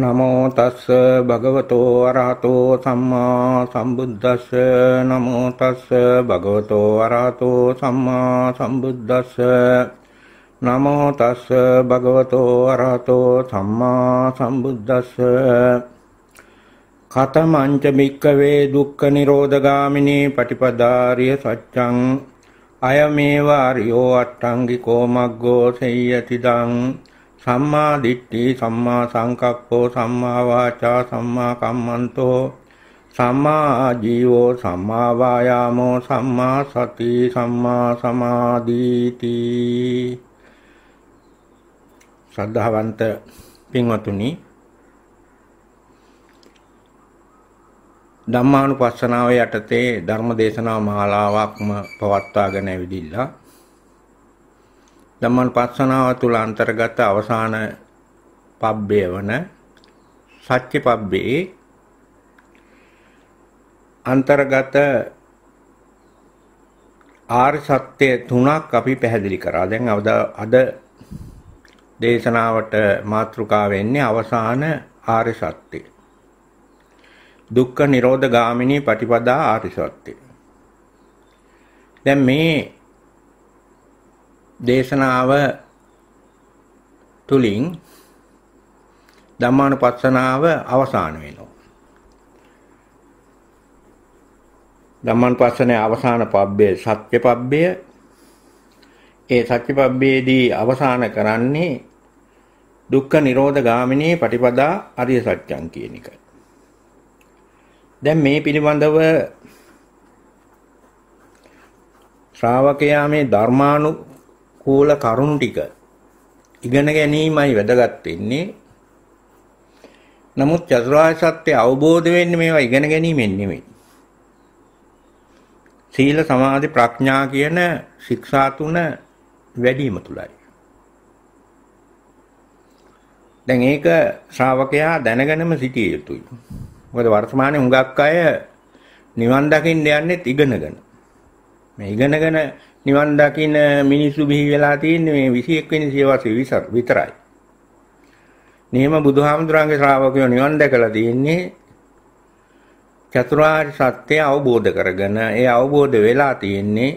නමෝ තස්ස භගවතෝ අරහතෝ සම්මා සම්බුද්දස්ස නමෝ තස්ස භගවතෝ අරහතෝ සම්මා සම්බුද්දස්ස නමෝ තස්ස භගවතෝ අරහතෝ සම්මා සම්බුද්දස්ස කතමංච මික්කවේ දුක්ඛ නිරෝධගාමිනී පටිපදාරිය සත්‍යං අයමේව අරියෝ අට්ඨංගිකෝ මග්ගෝ සේයතිදං සම්මා දිට්ඨි සම්මා සංකප්පෝ සම්මා වාචා සම්මා කම්මන්තෝ සම්මා ජීවෝ සම්මා වායාමෝ සම්මා සති සම්මා සමාධීති ශ්‍රද්ධාවන්ත පින්වතුනි ධම්මානුපස්සනාව යටතේ ධර්ම දේශනා මාලාවක්ම පවත්වාගෙන ඇවිදිලා ධම්මානුපස්සනාව තුල අන්තර්ගත අවසාන පබ්බේ වන සච්ච පබ්බේ අන්තර්ගත ආර්ය සත්‍ය තුනක් අපි පැහැදිලි කරා. දැන් අද දේශනාවට මාතෘකා වෙන්නේ අවසාන ආර්ය සත්‍ය. දුක්ඛ නිරෝධ ගාමිනී පටිපදා ආර්ය සත්‍ය. දැන් මේ දේශනාව තුලින් ධම්මානුපස්සනාව අවසන් වෙනවා. ධම්මානුපස්සනේ අවසාන පබ්බේ සත්‍ය පබ්බය. ඒ සත්‍ය පබ්බේදී අවසාන කරන්නේ දුක්ඛ නිරෝධ ගාමිනී පටිපදා අරිය සත්‍යං කියන එකයි. දැන් මේ පිළිබඳව ශ්‍රාවකයා මේ ධර්මානු අනුකූල කරුණු ටික ඉගෙන ගැනීමයි වැදගත් වෙන්නේ. නමුත් චතුරාර්ය සත්‍ය අවබෝධ වෙන්නේ මේවා ඉගෙන ගැනීමෙන් නෙමෙයි. සීල සමාධි ප්‍රඥා කියන ශික්ෂා තුන වැඩිම තුලයි. දැන් ඒක ශ්‍රාවකයා දැනගෙනම සිටිය යුතුයි. මොකද වර්තමානයේ හුඟක් අය නිවන් දකින්න යන්නේ ඉගෙනගෙන. මේ ඉගෙනගෙන නිවන් දකින්න මිනිස්සු බිහි වෙලා තියෙන්නේ මේ 21 වෙනි සියවසේ විතරයි. නියම බුදුහාමුදුරන්ගේ ශ්‍රාවකයෝ නිවන් දැකලා තියෙන්නේ චතුරාර්ය සත්‍ය අවබෝධ කරගෙන ඒ අවබෝධ වෙලා තියෙන්නේ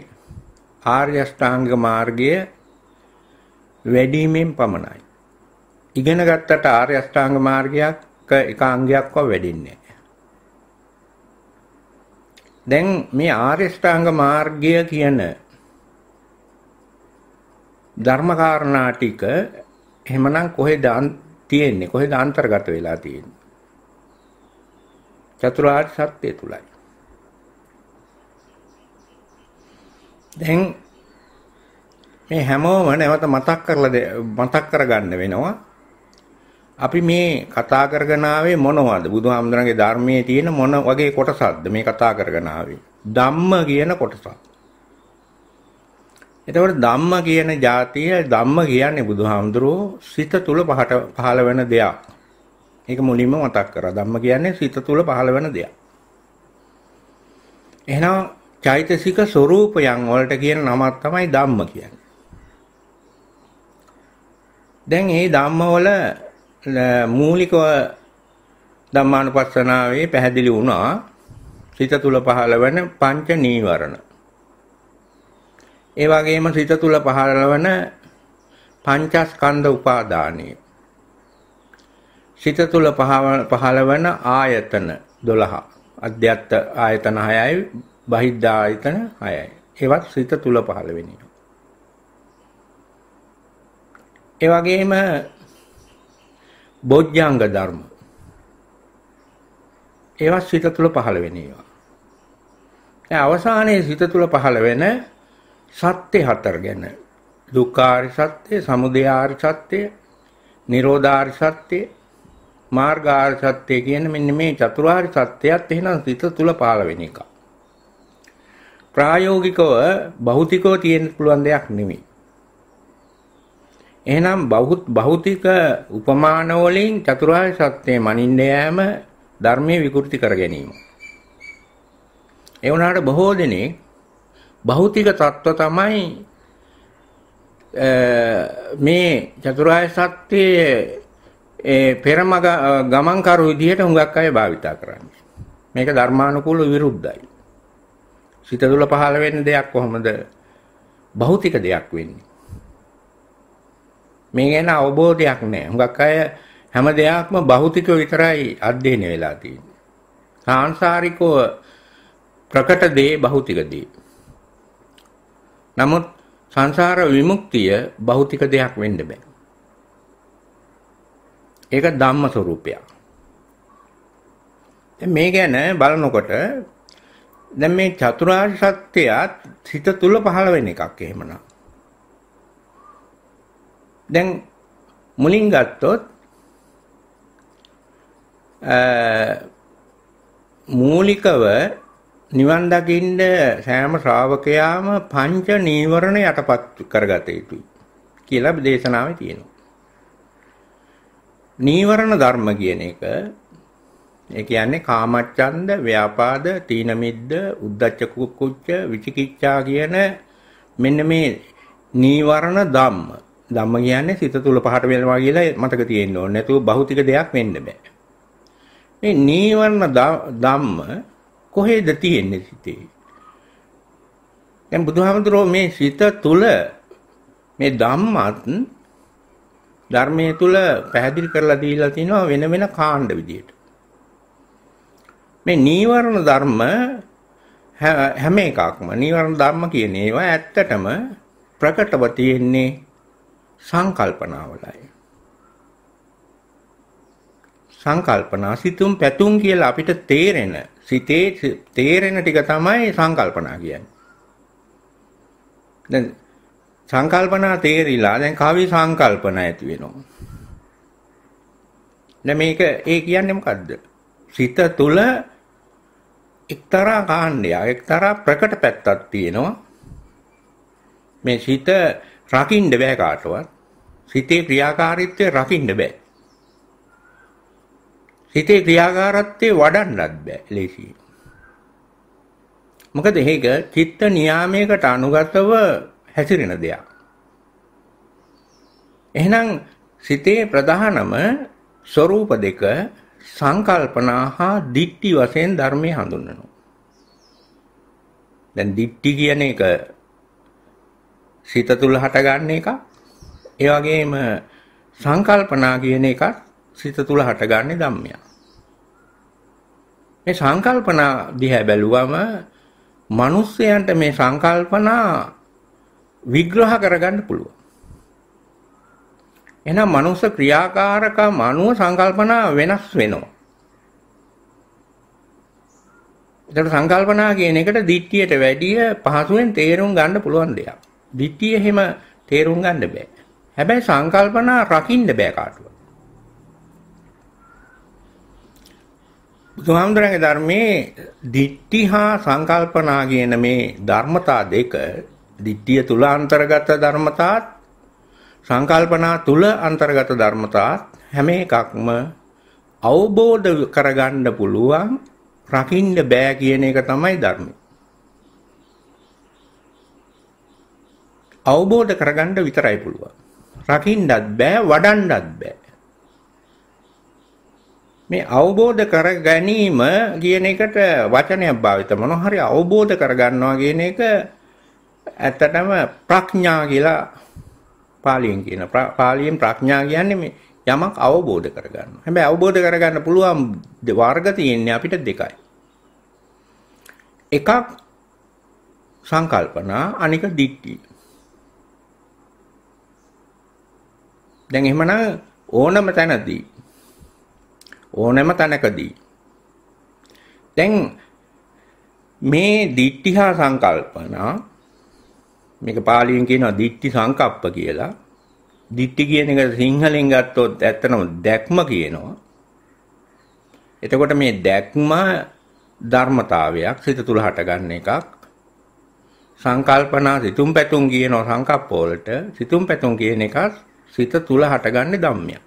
ආර්ය අෂ්ටාංග මාර්ගය වැඩිමෙන් පමණයි. ඉගෙන ගත්තට ආර්ය අෂ්ටාංග මාර්ගයක් එක අංගයක්ව වැඩින්නේ දැන් මේ ආර්ය ශ්‍රාංග මාර්ගය කියන ධර්මකාරණා ටික එහෙමනම් කොහෙද තියෙන්නේ කොහෙද අන්තර්ගත වෙලා තියෙන්නේ චතුරාර්ය සත්‍ය තුලයි දැන් මේ හැමෝම නැවත මතක් කරලා මතක් කරගන්න වෙනවා අපි මේ කතා කරගෙන ආවේ මොනවද? බුදුහාමුදුරන්ගේ ධර්මයේ තියෙන මොන වගේ කොටසක්ද මේ කතා කරගෙන ආවේ? ධම්ම කියන කොටසක්. එතකොට ධම්ම කියන જાතිය ධම්ම කියන්නේ බුදුහාමුදුරෝ සිත තුල පහට පහළ වෙන දෙයක්. ඒක මුලින්ම මතක් කරා. ධම්ම කියන්නේ සිත තුල පහළ වෙන දෙයක්. එහෙනම් චෛතසික ස්වરૂපයන් වලට කියන නමක් තමයි ධම්ම කියන්නේ. දැන් මේ ධම්ම වල මූලිකව ධම්මානුපස්සනාවේ පැහැදිලි වුණා සිත තුල පහළ වෙන පංච නීවරණ. ඒ වගේම සිත තුල පහළ වෙන පංචස්කන්ධ උපාදානය. සිත තුල පහළ වෙන ආයතන 12. අධ්‍යත්ත ආයතන 6යි බහිද්ධ ආයතන 6යි. ඒවත් සිත තුල පහළ වෙනවා. ඒ වගේම බොජ්ජංග ධර්ම. ඒවා සිත තුළ පහළ වෙන ඒවා. දැන් අවසානයේ සිත තුළ පහළ වෙන සත්‍ය හතර ගැන දුක්ඛාරි සත්‍ය, සමුදයාරි සත්‍ය, නිරෝධාරි සත්‍ය, මාර්ගාරි සත්‍ය කියන මෙන්න මේ චතුරාර්ය සත්‍යයත් එහෙනම් සිත තුළ පහළ වෙන එක. ප්‍රායෝගිකව භෞතිකව තියෙන්න පුළුවන් දෙයක් නෙමෙයි. එහෙනම් භෞතික උපමාන වලින් චතුරාර්ය සත්‍යය මනින්න යෑම ධර්මයේ විකෘති කර ගැනීම. ඒ වුණාට බොහෝ දෙනෙක් භෞතික தত্ত্ব තමයි මේ චතුරාර්ය සත්‍යයේ පෙරමග ගමන් කරු විදිහට හුඟක් අය භාවිතා කරන්නේ. මේක ධර්මානුකූල විරුද්ධයි. සිත තුළ පහළ වෙන දෙයක් කොහොමද භෞතික දෙයක් වෙන්නේ? මේ ගැන අවබෝධයක් නැහැ. හුඟක් අය හැම දෙයක්ම භෞතික විතරයි අධ්‍යයනය වෙලා තියෙන්නේ. සාංශාරිකව ප්‍රකට දේ භෞතික දේ. නමුත් සංසාර විමුක්තිය භෞතික දෙයක් වෙන්න බෑ. ඒක ධම්ම ස්වરૂපයක්. දැන් මේ ගැන බලනකොට දැන් මේ චතුරාර්ය සත්‍යයත් හිත තුල පහළ වෙන එකක් එහෙමනම්. දැන් මුලින් ගත්තොත් මූලිකව නිවන් දකින්න සෑම ශ්‍රාවකයාම පංච නීවරණ යටපත් කරගත යුතුයි කියලා දේශනාවේ තියෙනවා. නීවරණ ධර්ම කියන එක ඒ කියන්නේ කාමච්ඡන්ද, ව්‍යාපාද, තීනමිද්ධ, උද්ධච්ච කුක්කුච්ච, විචිකිච්ඡා කියන මෙන්න මේ නීවරණ ධම්ම ධම්ම කියන්නේ සිත තුල පහට වෙනවා කියලා මතක තියෙන්න ඕනේ. නැතුව භෞතික දෙයක් වෙන්න බෑ. මේ නීවරණ ධම්ම කොහෙද තියෙන්නේ සිතේ? දැන් බුදුහාමුදුරුවෝ මේ සිත තුල මේ ධම්මත් ධර්මයේ තුල පැහැදිලි කරලා දීලා තිනවා වෙන වෙන කාණ්ඩ විදියට. මේ නීවරණ ධර්ම හැම එකක්ම නීවරණ ධර්ම කියන්නේ ඒවා ඇත්තටම ප්‍රකටව තියෙන්නේ සංකල්පනාවලයි. සංකල්පනා සිතුම් පැතුම් කියලා අපිට තේරෙන සිතේ තේරෙන ටික තමයි සංකල්පනා කියන්නේ. දැන් සංකල්පනා තේරිලා දැන් කවි සංකල්පන ඇති වෙනවා. දැන් මේක ඒ කියන්නේ මොකද්ද? සිත තුළ එක්තරා කාණ්ඩයක් එක්තරා ප්‍රකට පැත්තක් තියෙනවා. මේ සිත රකින්න බෑ කාටවත්. සිතේ ක්‍රියාකාරීත්වය රකින්න බෑ. සිතේ ක්‍රියාකාරීත්වය වඩන්නත් බෑ ලේසියි. මොකද මේක චිත්ත නියාමයකට අනුගතව හැසිරෙන දෙයක්. එහෙනම් සිතේ ප්‍රධානම ස්වરૂප දෙක සංකල්පනා හා දිට්ටි වශයෙන් ධර්මයේ හඳුන්වනවා. දැන් දිට්ටි කියන එක සිත තුල හටගන්න එකක්. ඒ වගේම සංකල්පනා කියන එකක් සිත තුල හටගන්නේ ධම්මයක්. මේ සංකල්පනා දිහා බැලුවම මිනිස්යන්ට මේ සංකල්පනා විග්‍රහ කරගන්න පුළුවන්. එහෙනම් මනුස්ස ක්‍රියාකාරකම අනුව සංකල්පනා වෙනස් වෙනවා. ඒතර සංකල්පනා කියන එකට දිට්ඨියට වැඩිය පහසුවෙන් තේරුම් ගන්න පුළුවන් දෙයක්. දිට්ඨිය එහෙම තේරුම් ගන්න බෑ. හැබැයි සංකල්පනා රකින්න බෑ කාටවත්. බුදුහාමුදුරන්ගේ ධර්මයේ දිට්ඨි හා සංකල්පනා කියන මේ ධර්මතා දෙක දිට්ඨිය තුල අන්තර්ගත ධර්මතාත් සංකල්පනා තුල අන්තර්ගත ධර්මතාත් හැම එකක්ම අවබෝධ කරගන්න පුළුවන් රකින්න බෑ කියන එක තමයි ධර්මය. අවබෝධ කරගන්න විතරයි පුළුවන්. රකින්නත් බෑ වඩන්නත් බෑ. මේ අවබෝධ කර ගැනීම කියන එකට වචනයක් භාවිත මොන හරි අවබෝධ කරගන්නවා කියන එක ඇත්තටම ප්‍රඥා කියලා පාලියෙන් කියන පාලියෙන් ප්‍රඥා කියන්නේ මේ යමක් අවබෝධ කරගන්න. හැබැයි අවබෝධ කරගන්න පුළුවන් වර්ග තියෙන්නේ අපිට දෙකයි. එකක් සංකල්පනා අනික දික්කී. දැන් එහෙමනම් ඕනම තැනදී ඕනම තැනකදී දැන් මේ දිට්ඨිහා සංකල්පනා මේක පාලියෙන් කියනවා දිට්ඨි සංකප්ප කියලා දිට්ඨි කියන එක සිංහලෙන් ගත්තොත් ඇත්තනම දැක්ම කියනවා එතකොට මේ දැක්ම ධර්මතාවයක් සිත තුල හටගන්න එකක් සංකල්පනා සිතුම් පැතුම් කියන සංකප්ප වලට සිතුම් පැතුම් කියන එකත් සිත තුල හටගන්නේ ධම්මයක්.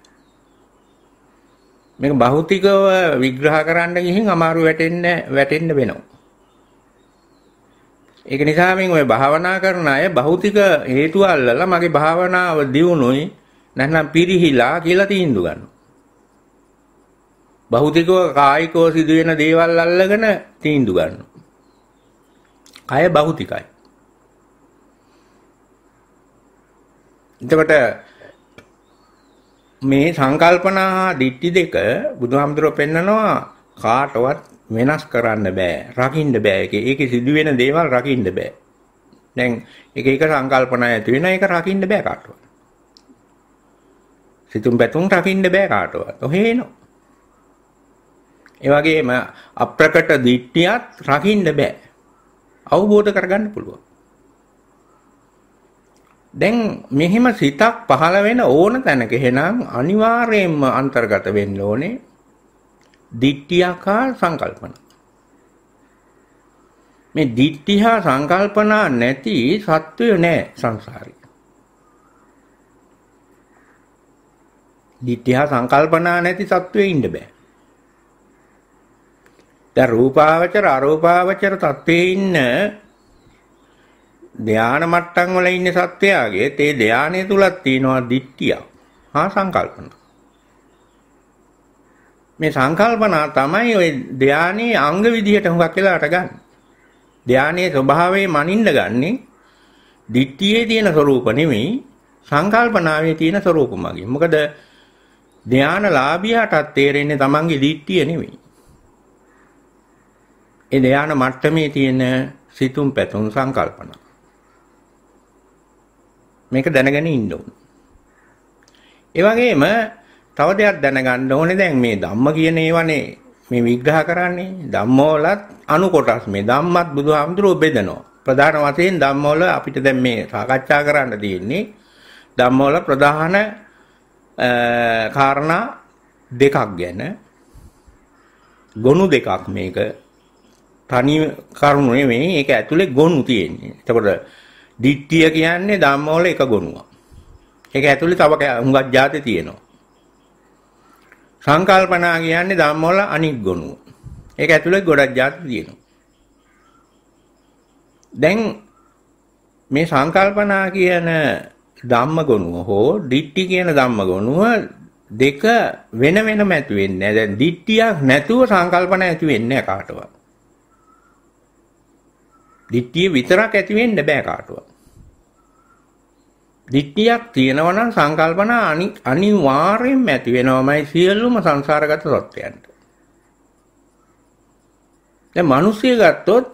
මේක භෞතිකව විග්‍රහ කරන්න ගිහින් අමාරු වැටෙන්න වැටෙන්න වෙනවා. ඒක නිසා මේ ඔය භාවනා කරන අය භෞතික හේතු අල්ලලා මගේ භාවනාව දියුණුයි නැත්නම් පිරිහිලා කියලා තීන්දුව ගන්නවා. භෞතිකව කායිකව සිදුවෙන දේවල් අල්ලගෙන තීන්දුව ගන්නවා. කය භෞතිකයි. එතකොට මේ සංකල්පනා හා දිට්ටි දෙක බුදුහාමුදුරුව පෙන්නනවා කාටවත් වෙනස් කරන්න බෑ රකින්න බෑ ඒකේ ඒකේ සිදුවෙන දේවල් රකින්න බෑ දැන් එක එක සංකල්පනා ඇති වෙන එක රකින්න බෑ කාටවත් සිතුම් පැතුම් රකින්න බෑ කාටවත් ඔහේ එනවා ඒ වගේම අප්‍රකට දිට්ඨියත් රකින්න බෑ අවබෝධ කරගන්න පුළුවන් දැන් මෙහෙම සිතක් පහළ වෙන ඕන තැනක එහෙනම් අනිවාර්යයෙන්ම අන්තර්ගත වෙන්න ඕනේ දිට්ඨියකා සංකල්පන. මේ දිට්ඨිහා සංකල්පනා නැති සත්වය නෑ සංසාරේ. දිට්ඨිහා සංකල්පනා නැති සත්වයේ ඉන්න බෑ. දැන් රූපාවචර අරූපාවචර තත්වයේ ඉන්න ධාන මට්ටම් වල ඉන්න සත්වයාගේ තේ ධානය තුලත් තියෙනවා දිට්ඨිය හා සංකල්පන. මේ සංකල්පනා තමයි ওই ධානයේ අංග විදිහට හුඟක් වෙලාට ගන්න. ධානයේ ස්වභාවයේ මනින්න ගන්නේ දිට්ඨියේ තියෙන ස්වરૂප නෙමෙයි සංකල්පනාවේ තියෙන ස්වરૂප මගින්. මොකද ධානලාභියාටත් තේරෙන්නේ Tamange දිට්ඨිය නෙමෙයි. ඒ ධාන මට්ටමේ තියෙන සිතුම් පැතුම් සංකල්පනා මේක දැනගෙන ඉන්න ඕන. ඒ වගේම තව දෙයක් දැනගන්න ඕනේ දැන් මේ ධම්ම කියන ඒවානේ මේ විග්‍රහ කරන්නේ ධම්මවලත් අනු කොටස් මේ ධම්මත් බුදුහාමුදුරුව බෙදනවා. ප්‍රධාන වශයෙන් ධම්මවල අපිට දැන් මේ සාකච්ඡා කරන්න තියෙන්නේ ධම්මවල ප්‍රධාන කාරණා දෙකක් ගැන ගොනු දෙකක් මේක තනි කරුණු නෙමෙයි ඒක ඇතුලේ ගොනු තියෙන්නේ. එතකොට දිට්ඨිය කියන්නේ ධම්මවල එක ගුණුවක්. ඒක ඇතුලේ තව හුඟක් જાති තියෙනවා. සංකල්පනා කියන්නේ ධම්මවල අනික් ගුණුව. ඒක ඇතුලේ ගොඩක් જાති තියෙනවා. දැන් මේ සංකල්පනා කියන ධම්ම ගුණුව හෝ දිට්ඨි කියන ධම්ම ගුණුව දෙක වෙන වෙනම ඇති වෙන්නේ නැහැ. දැන් දිට්ඨියක් නැතුව සංකල්පන ඇති වෙන්නේ නැහැ කාටවත්. දිට්ඨිය විතරක් ඇති වෙන්න බෑ කාටවත්. දිට්ඨියක් තියෙනවා නම් සංකල්පන අනිවාර්යෙන්ම ඇති වෙනවමයි සියලුම සංසාරගත සත්‍යයන්ට. දැන් මිනිස්සු ගත්තොත්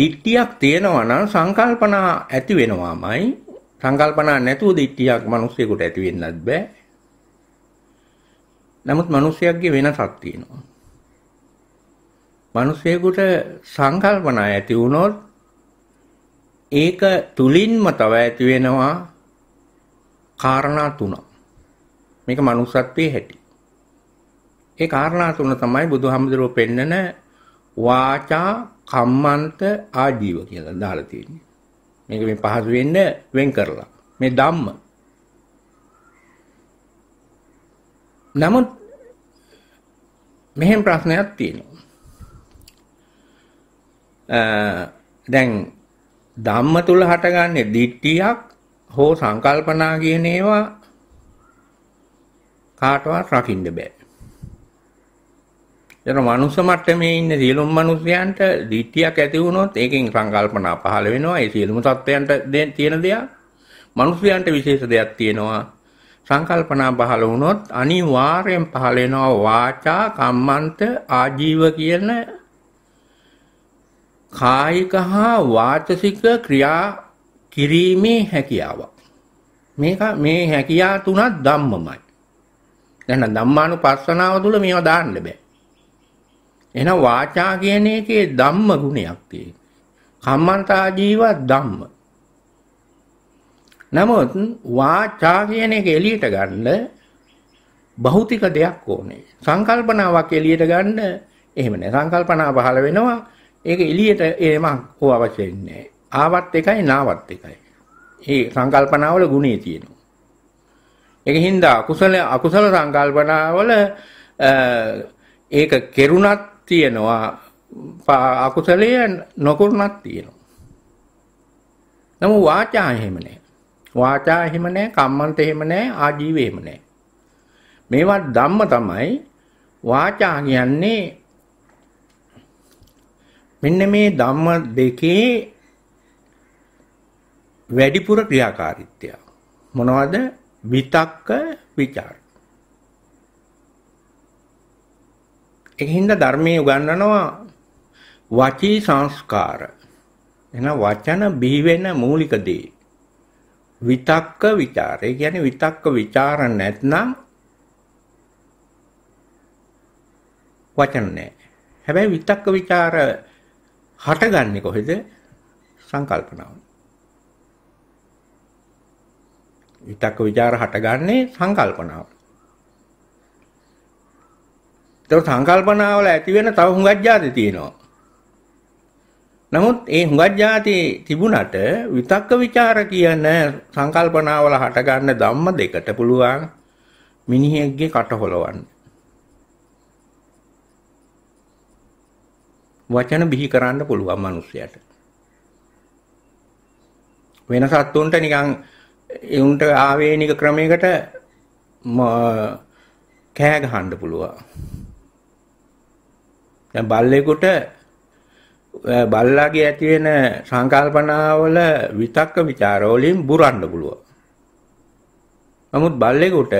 දිට්ඨියක් තියෙනවා නම් සංකල්පන ඇති වෙනවමයි සංකල්පන නැතුව දිට්ඨියක් මිනිස්සෙකුට ඇති වෙන්නත් බෑ. නමුත් මිනිස්සයක්ගේ වෙනසක් තියෙනවා. මිනිසෙකුට සංකල්පනා ඇති වුණොත් ඒක තුලින්ම තව ඇති වෙනවා කාරණා තුනක්. මේක manussත්වයේ හැටි. ඒ කාරණා තුන තමයි බුදුහාමුදුරුවෝ පෙන්නන වාචා කම්මන්ත ආජීව කියලා දාලා තියෙන්නේ. මේක මේ පහසු වෙන්න වෙන් කරලා. මේ ධම්ම. නමුත් මෙහෙම ප්‍රශ්නයක් තියෙනවා. දැන් ධම්ම තුල හටගන්නේ දිට්ඨියක් හෝ සංකල්පනා කියන ඒවා කාටවත් රකින්න බෑ. එතන මනුස්ස මට්ටමේ ඉන්න සියලුම මිනිස්යන්ට දිට්ඨියක් ඇති වුණොත් ඒකෙන් සංකල්පනා පහළ වෙනවා. ඒ සියලුම සත්වයන්ට තියෙන දෙයක්. මිනිස්යන්ට විශේෂ දෙයක් තියෙනවා. සංකල්පනා පහළ වුණොත් අනිවාර්යෙන් පහළ වෙනවා වාචා කම්මන්ත ආජීව කියන කායික හා වාචසික ක්‍රියා කිරීමේ හැකියාවක්. මේක මේ හැකියා තුනක් ධම්මමයි. දැන් ධම්මානුපස්සනාව තුල මේවා දාන්න බෑ. එහෙනම් වාචා කියන එකේ ධම්ම ගුණයක් තියෙනවා. කම්මන්තා ජීව ධම්ම. නමුත් වාචා කියන එක එළියට ගන්න භෞතික දෙයක් ඕනේ. සංකල්පනාවක් එළියට ගන්න එහෙම නෑ. සංකල්පනා පහළ වෙනවා. ඒක එළියට එහෙම හොව අවශ්‍ය වෙන්නේ ආවත් එකයි නාවත් එකයි. ඒ සංකල්පනාවල ගුණේ තියෙනවා. ඒක හින්දා අකුසල අකුසල සංකල්පනාවල ඒක කෙරුණක් තියෙනවා අකුසලයේ නොකරුණක් තියෙනවා. නමුත් වාචා එහෙම නැහැ. වාචා එහෙම නැහැ, කම්මන්ත එහෙම නැහැ, ආජීව එහෙම නැහැ. මේවා ධම්ම තමයි වාචා කියන්නේ මෙන්න මේ ධම්ම දෙකේ වැඩිපුර ක්‍රියාකාරීත්වය මොනවද විතක්ක ਵਿਚාර ඒකින්ද ධර්මයේ උගන්වනවා වචී සංස්කාර එන වචන බිහි වෙන මූලික දේ විතක්ක ਵਿਚාර ඒ කියන්නේ විතක්ක ਵਿਚාර නැත්නම් වචන නැහැ හැබැයි විතක්ක ਵਿਚාර හටගන්නේ කොහෙද? සංකල්පනාව. විතක්ක ਵਿਚාර හටගන්නේ සංකල්පනාව. ඒක සංකල්පනාවල ඇති වෙන තව හුඟක් જાති තියෙනවා. නමුත් ඒ හුඟක් જાති තිබුණට විතක්ක ਵਿਚාර කියන සංකල්පනාවල හටගන්න ධම්ම දෙකට පුළුවන් මිනිහෙක්ගේ කට හොලවන්න. වචන බිහි කරන්න පුළුවන් මිනිස්සයාට. වෙන සත්තුන්ට නිකන් ඒුන්ට ආවේනික ක්‍රමයකට කෑ ගහන්න පුළුවන්. දැන් බල්ලෙකුට බල්ලාගේ ඇති වෙන සංකල්පනාවල විතක්ක ਵਿਚාර වලින් බුරන්න පුළුවන්. නමුත් බල්ලෙකුට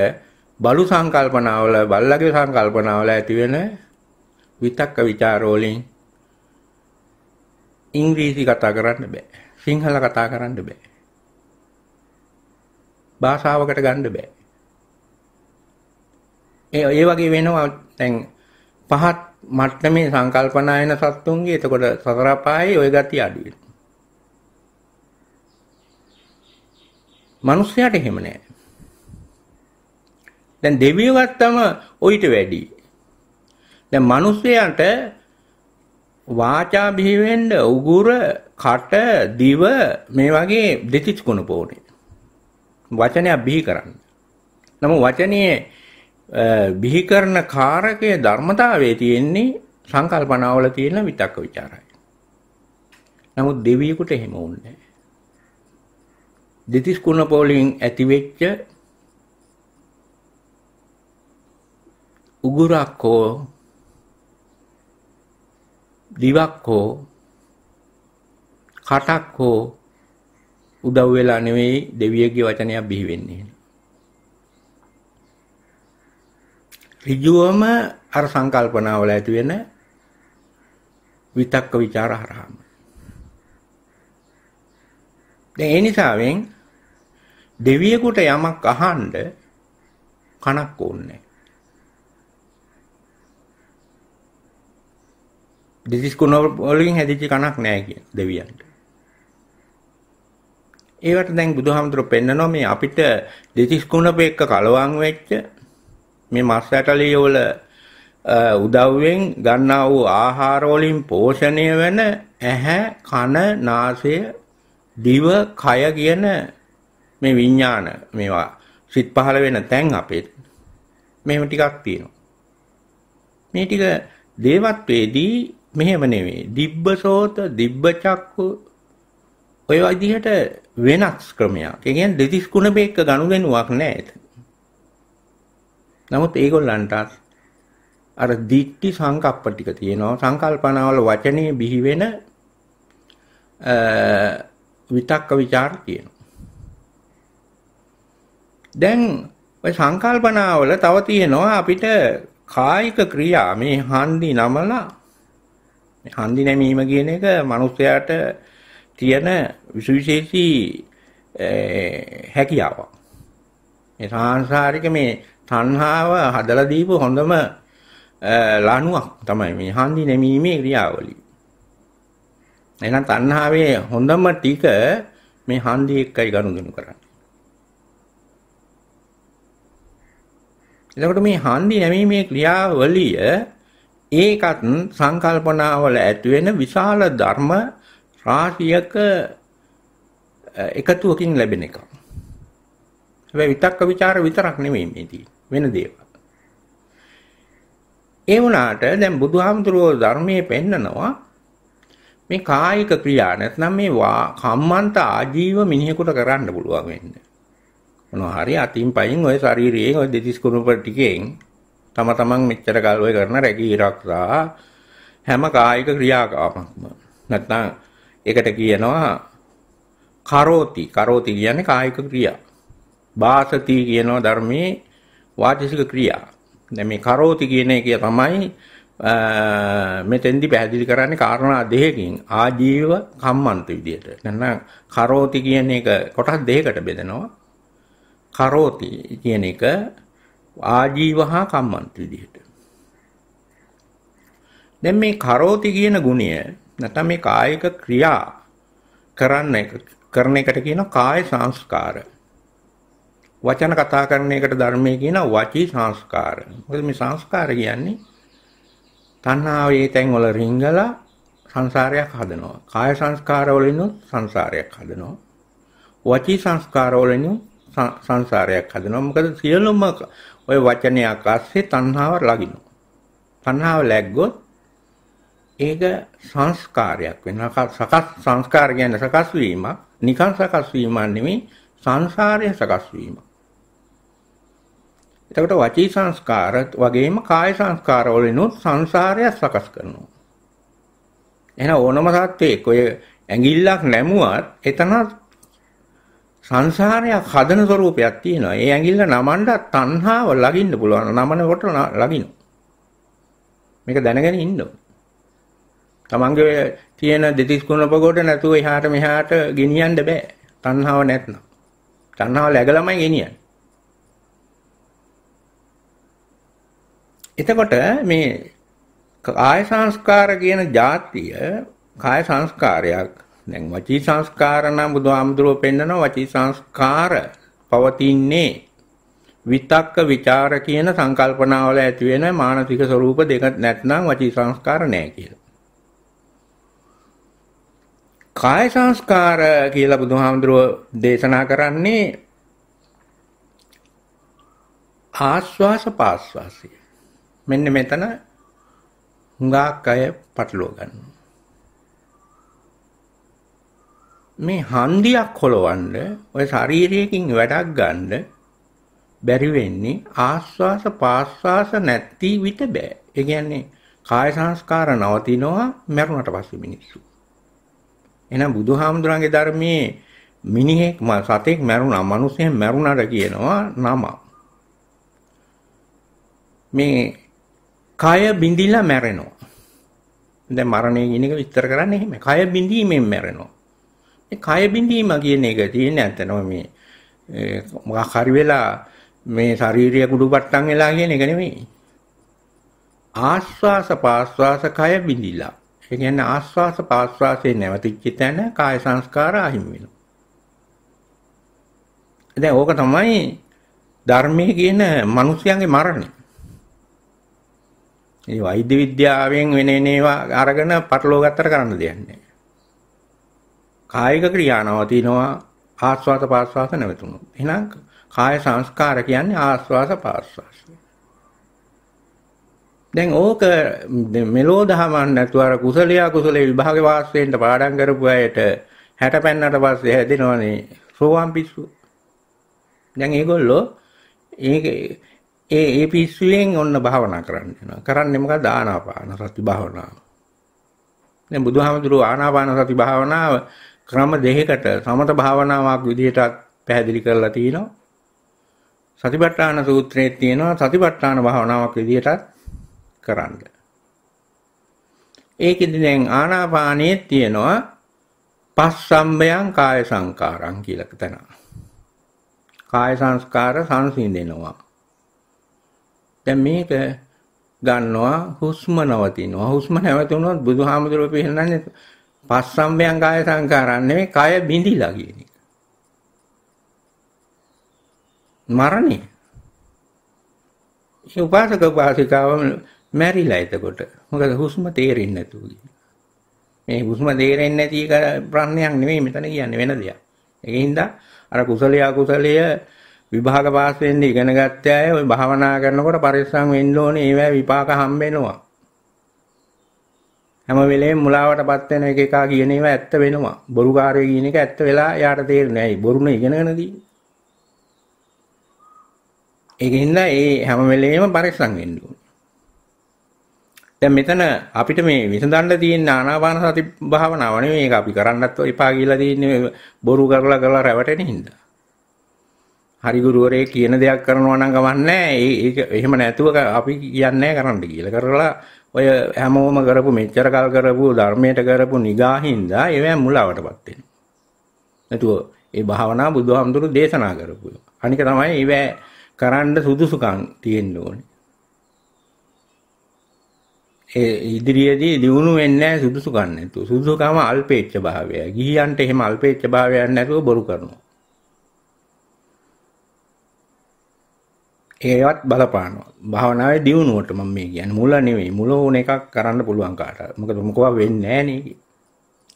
බලු සංකල්පනාවල බල්ලාගේ සංකල්පනාවල ඇති වෙන විතක්ක ਵਿਚාර වලින් ඉංග්‍රීසි කතා කරන්න බෑ. සිංහල කතා කරන්න බෑ. භාෂාවකට ගන්න බෑ. ඒ ඒ වගේ වෙනවා දැන් පහත් මට්ටමේ සංකල්පනා එන සත්තුන්ගේ එතකොට සතර පායේ ওই ගතිය අඩු වෙනවා. මිනිස්යාට එහෙම නෑ. දැන් දෙවියවත් තම ඔయిత වැඩි. දැන් මිනිස්යාට වාචා බිහිවෙන්න උගුර, කට, දිව මේ වගේ දෙතිස් කුණප ඕනේ. වචනයක් බිහි කරන්න. නමුත් වචනේ බිහි කරන කාරකයේ ධර්මතාවයේ තියෙන්නේ සංකල්පනාවල තියෙන විතක්ක ਵਿਚාරයි. නමුත් දෙවියෙකුට එහෙම වුන්නේ දෙතිස් කුණපෝලින් ඇතිවෙච්ච උගුරක් හෝ දිවක් හෝ කටක් හෝ උදව් වෙලා නෙවෙයි දෙවියෙක්ගේ වචනයක් බිහි වෙන්නේ. ඍජුවම අර සංකල්පනාවල ඇති වෙන විතක්ක ਵਿਚාර හරහාම. දැන් ඒ නිසාවෙන් දෙවියෙකුට යමක් අහන්න කනක් ඕනේ දෙතිස්කුණ වලින් හැදිච්ච කණක් නැහැ කියන දෙවියන්ට. ඒවට දැන් බුදුහාමුදුරු පෙන්නනවා මේ අපිට දෙතිස්කුණ පෙක්ක කලවම් වෙච්ච මේ මස් ඇටලිය වල උදව්වෙන් ගන්නා වූ ආහාර වලින් පෝෂණය වෙන ඇහැ කන නාසය දිව කය කියන මේ විඥාන මේවා සිත් පහළ වෙන තැන් අපේ මෙහෙම ටිකක් තියෙනවා මේ ටික දේවත්වයේදී මෙහෙම නෙවෙයි. දිබ්බසෝත, දිබ්බචක්කු ඔය විදිහට වෙනස් ක්‍රමයක්. ඒ කියන්නේ දෙතිස් ගුණපේක්ක ගනුදෙනුවක් නැහැ. නමුත් ඒගොල්ලන්ට අර දික්ටි සංකප්ප ටික තියෙනවා. සංකල්පනාවල වචනේ බිහි වෙන විතක්ක ਵਿਚාර තියෙනවා. දැන් ඔය සංකල්පනාවල තව තියෙනවා අපිට කායික ක්‍රියා මේ හන්දි නමලා හන්දි නැමීම කියන එක මිනිස්යාට තියෙන විශේෂී හැකියාවක්. මේ සාංශාරික මේ තණ්හාව හදලා දීපු හොඳම ලණුවක් තමයි මේ හන්දි නැමීමේ ක්‍රියාවලිය. එහෙනම් තණ්හාවේ හොඳම ටික මේ හන්දි එක්කයි ගනුදෙනු කරන්නේ. එතකොට මේ හන්දි නැමීමේ ක්‍රියාවලිය ඒකත් සංකල්පනාවල ඇති වෙන විශාල ධර්ම රාශියක එකතුවකින් ලැබෙන එකක්. හැබැයි විතක්ක ਵਿਚාර විතරක් නෙමෙයි මේ තියෙන්නේ වෙන දේවල්. ඒ වුණාට දැන් බුදුහාමුදුරුවෝ ධර්මයේ පෙන්නනවා මේ කායික ක්‍රියා නැත්නම් මේ කම්මන්ත ආජීව මිනිහෙකුට කරන්න පුළුවන් වෙන්නේ. මොනවා හරි අතින් පයින් ওই ශරීරයෙන් ওই දෙතිස් කුණුපර ටිකෙන් තම තමන් මෙච්චර කල් ඔය කරන රැකී ආරක්ෂා හැම කායික ක්‍රියාකාමක්ම නැත්නම් ඒකට කියනවා කරෝති කරෝති කියන්නේ කායික ක්‍රියා බාසති කියනවා ධර්මයේ වාචික ක්‍රියා දැන් මේ කරෝති කියන එක තමයි මෙතෙන්දි පැහැදිලි කරන්නේ කාරණා දෙකකින් ආජීව කම්මන්ත විදියට නැත්නම් කරෝති කියන එක කොටස් දෙකකට බෙදනවා කරෝති කියන එක ආජීව හා කම්මන්ත විදිහට. දැන් මේ කරෝති කියන ගුණය නැත්නම් මේ කායික ක්‍රියා කරන්න එක කරන එකට කියන කාය සංස්කාර. වචන කතා කරන එකට ධර්මයේ කියන වචී සංස්කාර. මොකද මේ සංස්කාර කියන්නේ තණ්හාව ඒ තැන් වල රිංගලා සංසාරයක් හදනවා. කාය සංස්කාර වලිනුත් සංසාරයක් හදනවා. වචී සංස්කාර වලිනුත් සංසාරයක් හදනවා. මොකද සියලුම ওই වචනයක් අස්සේ තණ්හාව ලගිනවා. තණ්හාව läග්ගොත් ඒක සංස්කාරයක් වෙනවා. සකස් සංස්කාර කියන්නේ සකස් වීම, නිකන් සකස් වීම නෙමෙයි සංසාරය සකස් වීම. එතකොට වචී සංස්කාර වගේම කාය සංස්කාර වලිනුත් සංසාරය සකස් කරනවා. එහෙනම් ඕනම සත්‍යයක ඔය ඇඟිල්ලක් නැමුවත් එතන සංසාරයක් හදන ස්වરૂපයක් තියෙනවා. ඒ ඇඟිල්ල නමන්න තණ්හාව ලගින්න පුළුවන්. නමනකොට ලගින. මේක දැනගෙන ඉන්න තමන්ගේ තියෙන දෙතිස් කුණපකොට නැතුව එහාට මෙහාට ගෙනියන්න බෑ. තණ්හාව නැත්නම්. තණ්හාව läගලමයි ගෙනියන්නේ. එතකොට මේ කාය සංස්කාර කියන જાතිය කාය සංස්කාරයක් දැන් වචී සංස්කාර නම් බුදුහාමුදුරුව පෙන්නන වචී සංස්කාර පවතින්නේ විතක්ක ਵਿਚාර කියන සංකල්පනාවල ඇති වෙන මානසික ස්වરૂප දෙක නැත්නම් වචී සංස්කාර නැහැ කියලා. කාය සංස්කාර කියලා බුදුහාමුදුරුව දේශනා කරන්නේ ආස්වාස පාස්වාසය. මෙන්න මෙතන හුඟක් අය පටලවා ගන්නවා. මේ හන්දියක් හොලවන්න ඔය ශරීරයකින් වැඩක් ගන්න බැරි වෙන්නේ ආස්වාස පාස්වාස නැති විට බෑ. ඒ කියන්නේ කාය සංස්කාර නවතිනවා මරුණට පස්සේ මිනිස්සු. එහෙනම් බුදුහාමුදුරන්ගේ ධර්මයේ මිනිහෙක් සතෙක් මැරුණා මිනිහෙක් මැරුණාට කියනවා නම. මේ කය බිඳිලා මැරෙනවා. දැන් මරණය කියන එක විස්තර කරන්නේ එහෙමයි. කය බිඳීමෙන් මැරෙනවා. කය බිඳීම කියන එක තියෙන ඇත්තනම මේ මොකක් හරි වෙලා මේ ශාරීරිය කුඩුපට්ටම් වෙලා කියන එක නෙමෙයි. ආස්වාස පාස්වාස කය බිඳිලා. ඒ කියන්නේ ආස්වාස පාස්වාසයේ නැවතිච්ච තැන කාය සංස්කාර අහිමි වෙනවා. දැන් ඕක තමයි ධර්මයේ කියන මිනිස්යාගේ මරණය. ඒ වෛද්‍ය විද්‍යාවෙන් වෙන වෙන ඒවා අරගෙන පටලවා ගන්නතර කරන්න දෙයක් නෑ. කායික ක්‍රියානාව තිනවා ආස්වාස පාස්වාස නැවතුණු. එහෙනම් කාය සංස්කාර කියන්නේ ආස්වාස පාස්වාස. දැන් ඕක මෙලෝ දහමන් නැතුව අර කුසලියා කුසලේ විභාගේ වාස්යෙන්ට පාඩම් කරපු අයට හැටපැන්නට පස්සේ හැදෙනවනේ සෝවාන් පිස්සු. දැන් ඒගොල්ලෝ ඒක ඒ ඒ පිස්සුවෙන් ඔන්න භාවනා කරන්න යනවා. කරන්නේ මොකද ආනාපාන සති භාවනාව. දැන් බුදුහාමුදුරුවෝ ආනාපාන සති භාවනාව ක්‍රම දෙකකට සමත භාවනාවක් විදිහටත් පැහැදිලි කරලා තිනවා. සතිපට්ඨාන සූත්‍රයේ තියෙනවා සතිපට්ඨාන භාවනාවක් විදිහටත් කරන්න. ඒකෙදි දැන් ආනාපානයේ තියෙනවා පස්සම්බයං කාය සංකාරං කියලා තැන. කාය සංස්කාර සංසිඳෙනවා. දැන් මේක ගන්නවා හුස්ම නවතිනවා. හුස්ම නැවතුනොත් බුදුහාමුදුරුවෝ පෙන්නන්නේ පස්සම්බයං කාය සංඛාරා නෙමෙයි කය බිඳිලා කියන එක. මරණය. ඒ උපාසක උපාසිකාව මැරිලා එතකොට. මොකද හුස්ම තේරෙන්නේ නැතුව මේ හුස්ම තේරෙන්නේ නැති ප්‍රශ්නයක් නෙමෙයි මෙතන කියන්නේ වෙන දෙයක්. ඒකින්ද අර කුසලයේ අකුසලයේ විභාග පාස් වෙන්න ඉගෙන ගත්ත අය ওই භාවනා කරනකොට පරිස්සම් වෙන්න ඕනේ ඒවැ විපාක හම්බ වෙනවා. හැම වෙලේම මුලාවටපත් වෙන එක එකා කියන ඒවා ඇත්ත වෙනවා. බොරුකාරය කියන එක ඇත්ත වෙලා යාට තේරෙන්නේ නැහැ. බොරුන ඉගෙනගෙනදී. ඒකින්ද ඒ හැම වෙලේම පරිස්සම් වෙන්න ඕනේ. දැන් මෙතන අපිට මේ විසඳන්න තියෙන ආනාපාන සති භාවනාව නෙවෙයි මේක අපි කරන්නත් එපා කියලා තියෙන්නේ බොරු කරලා කරලා රැවටෙන හින්දා. හරි ගුරුවරයෙක් කියන දෙයක් කරනවා නම් ගමන්නේ නැහැ. ඒක එහෙම නැතුව අපි කියන්නේ කරන්න කියලා. කරලා ඔය හැමෝම කරපු මෙච්චර කල් කරපු ධර්මයට කරපු නිගාහින්දා ඒවැ මුලාවටපත් වෙනවා. නැතුව ඒ භාවනා බුදුහාමුදුරු දේශනා කරපු. අනික තමයි ඒවැ කරන්න සුදුසුකම් තියෙන්න ඕනේ. ඒ ඉදිරියේදී දිනු වෙන්නේ සුදුසුකම් නැතුව. සුදුසුකම අල්පේච්ඡ භාවය. ගිහියන්ට එහෙම අල්පේච්ඡ භාවයක් නැතුව බොරු කරනවා. ඒවත් බලපානවා. භාවනාවේ දියුණුවට මම මේ කියන්නේ. මුල නෙවෙයි. මුල උන එකක් කරන්න පුළුවන් කාටවත්. මොකද මොකවා වෙන්නේ නැහැ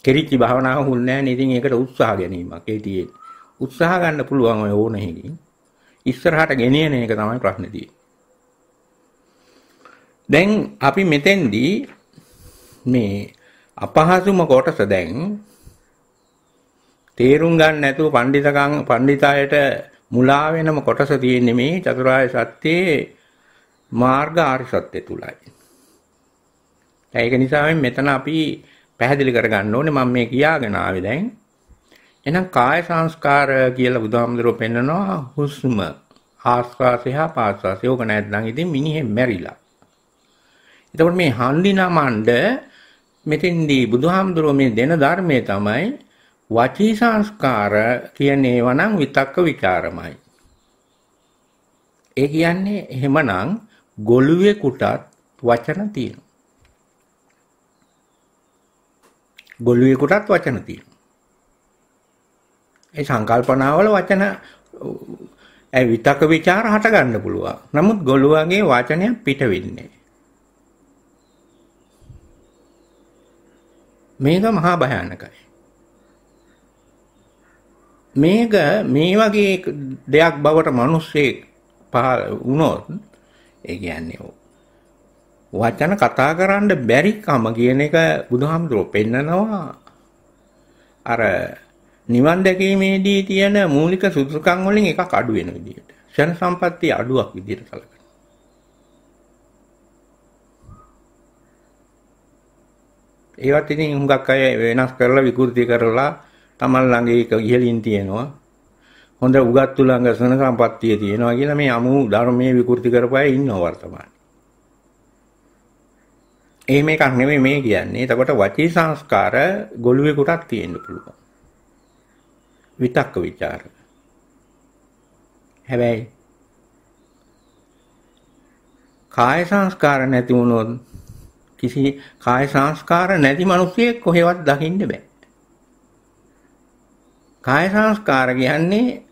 කෙරිච්චි භාවනාව හුල් නැහැ නේ. ඉතින් ඒකට උත්සාහ ගැනීමක්. ඒ තියෙන්නේ. උත්සාහ ගන්න පුළුවන් ඔය ඕන හේකින්. ඉස්සරහට ගෙනියන එක තමයි ප්‍රශ්නේ තියෙන්නේ. දැන් අපි මෙතෙන්දී මේ අපහසුම කොටස දැන් තේරුම් ගන්න නැතුව පඬිතකම් පඬිතායට මුලා වෙනම කොටස තියෙන්නේ මේ චතුරාර්ය සත්‍යයේ මාර්ග ආර්ය සත්‍ය තුලයි. ඒක නිසා මෙතන අපි පැහැදිලි කරගන්න ඕනේ මම මේ කියාගෙන ආවේ දැන්. එහෙනම් කාය සංස්කාර කියලා බුදුහාමුදුරුවෝ පෙන්නනවා හුස්ම ආස්වාසය හා පාස්වාසය. ඕක නැත්නම් ඉතින් මිනිහෙ මැරිලා. එතකොට මේ හන්දිනා මණ්ඩ මෙතෙන්දී බුදුහාමුදුරුවෝ මේ දෙන ධර්මයේ තමයි වචී සංස්කාර කියන ඒවා නම් විතක්ක ਵਿਚාරමයි. ඒ කියන්නේ එහෙමනම් ගොළුවෙකුටත් වචන තියෙනවා. ගොළුවෙකුටත් වචන තියෙනවා. ඒ සංකල්පනාවල වචන ඒ විතක ਵਿਚාර හට ගන්න පුළුවන්. නමුත් ගොළුවගේ වචනය පිට වෙන්නේ. මේක මහා භයානකයි. මේක මේ වගේ දෙයක් බවට මිනිස්සෙක් පහල වුණොත් ඒ කියන්නේ වචන කතා කරන්න බැරිකම කියන එක බුදුහාමුදුරුවෝ පෙන්නනවා අර නිවන් දැකීමේදී තියෙන මූලික සුදුසුකම් වලින් එකක් අඩු වෙන විදිහට ෂණ සම්පත්තිය අඩුවක් විදිහට සැලකෙනවා ඒවත් ඉතින් හුඟක් අය වෙනස් කරලා විකෘති කරලා Taman ළඟ ඒක ඉහළින් තියෙනවා. හොඳ උගත්තු ළඟ සන සම්පත්තිය තියෙනවා කියලා මේ අමු ධර්මයේ විකෘති කරපায়ে ඉන්නව වර්තමානයේ. එහෙම එකක් නෙමෙයි මේ කියන්නේ. එතකොට වචී සංස්කාර ගොළුවෙකුටත් තියෙන්න පුළුවන්. විතක්ක ਵਿਚාර. හැබැයි කාය සංස්කාර නැති වුණොත් කිසි කාය සංස්කාර නැති මිනිසෙක් කොහෙවත් දකින්න බෑ. කාය සංස්කාර කියන්නේ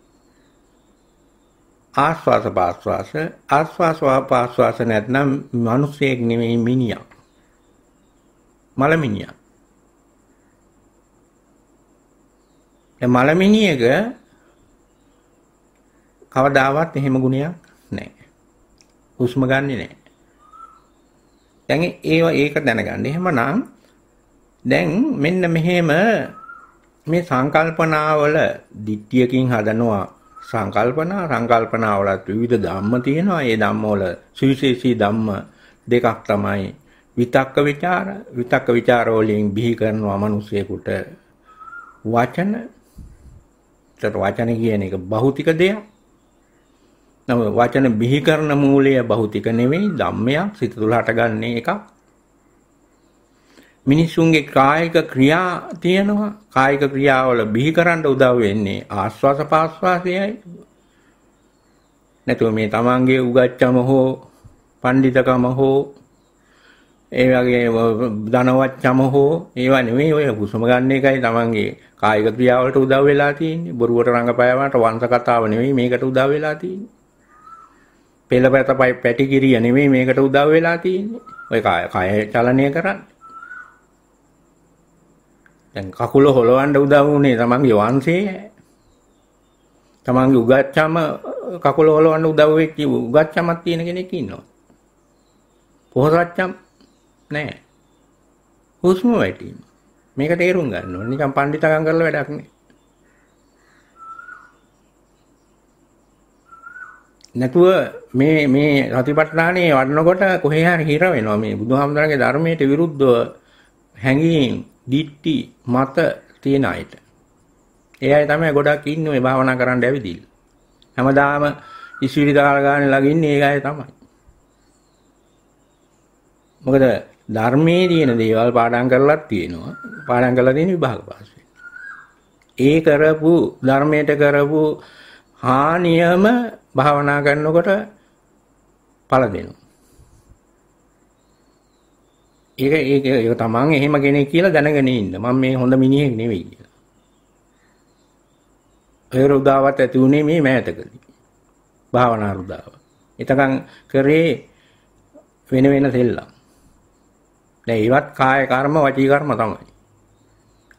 ආස්වාස පාස්වාස ආස්වාස පාස්වාස නැත්නම් මිනිසෙක් නෙමෙයි මිනිහා මල මිනිහා ඒ මල මිනිහක කවදාවත් එහෙම ගුණයක් නැහැ හුස්ම ගන්නෙ නැහැ දැන් ඒව ඒක දැනගන්න එහෙමනම් දැන් මෙන්න මෙහෙම මේ සංකල්පනාවල දිට්ඨියකින් හදනවා සංකල්පනා සංකල්පනාවලත් විවිධ ධම්ම තියෙනවා. ඒ ධම්මවල සුවිශේෂී ධම්ම දෙකක් තමයි විතක්ක ਵਿਚාර විතක්ක ਵਿਚාර වලින් බිහි කරනවා මිනිසෙකුට වචන ඒතර වචන කියන එක භෞතික දෙයක්. නමුත් වචන බිහි කරන මූලය භෞතික නෙවෙයි ධම්මයක් සිත තුළ හටගන්නේ එකක්. මිනිස්සුන්ගේ කායික ක්‍රියා තියෙනවා කායික ක්‍රියාවල බිහි කරන්න උදව් වෙන්නේ ආස්වාස පාස්වාසයයි නැතුව මේ තමන්ගේ උගච්චම හෝ පණ්ඩිතකම හෝ ඒ වගේ ධනවත්කම හෝ ඒවා නෙමෙයි ඔය හුස්ම ගන්න එකයි තමන්ගේ කායික ක්‍රියාවලට උදව් වෙලා තියෙන්නේ බොරුවට රංගපෑවට වංශ කතාව නෙමෙයි මේකට උදව් වෙලා තියෙන්නේ පෙළපැත පැටි කිරිය නෙමෙයි මේකට උදව් වෙලා තියෙන්නේ ඔය කාය චලනය කරන්නේ දැන් කකුල හොලවන්න උදව් වුණේ තමන්ගේ වංශේ තමන්ගේ උගච්ඡම කකුල හොලවන්න උදව් වෙච්ච උගච්ඡමක් තියෙන කෙනෙක් ඉන්නවා පොහොසත්ඡම් නෑ හුස්ම වැටීම මේක තේරුම් ගන්න ඕනේ නිකන් පඬිතකම් කරලා වැඩක් නෑ නැතුව මේ මේ සතිපට්ඨානේ වඩනකොට කොහේ හරි හිර වෙනවා මේ බුදුහාමුදුරන්ගේ ධර්මයට විරුද්ධව හැංගීම් දිට්ටි මත තියෙන අයට. ඒ අය තමයි ගොඩක් ඉන්නේ මේ භාවනා කරන්න ඇවිදින්න. හැමදාම ඉසිවිලි දාලා ගන්න ළඟින්නේ ඒ අය තමයි. මොකද ධර්මයේ තියෙන දේවල් පාඩම් කරලත් තියෙනවා. පාඩම් කරලා තියෙන විභාග පාස් ඒ කරපු ධර්මයට කරපු හානියම භාවනා කරනකොට පළ දෙනවා. ඒක ඒක ඒක තමන් එහෙම කෙනෙක් කියලා දැනගෙන ඉන්න. මම මේ හොඳ මිනිහෙක් නෙවෙයි කියලා. ඒ රුදාවත් ඇති උනේ මේ මෑතකදී. භාවනා රුදාව. එතකන් කරේ වෙන වෙන සෙල්ලම්. දැන් ඒවත් කාය කර්ම වචී කර්ම තමයි.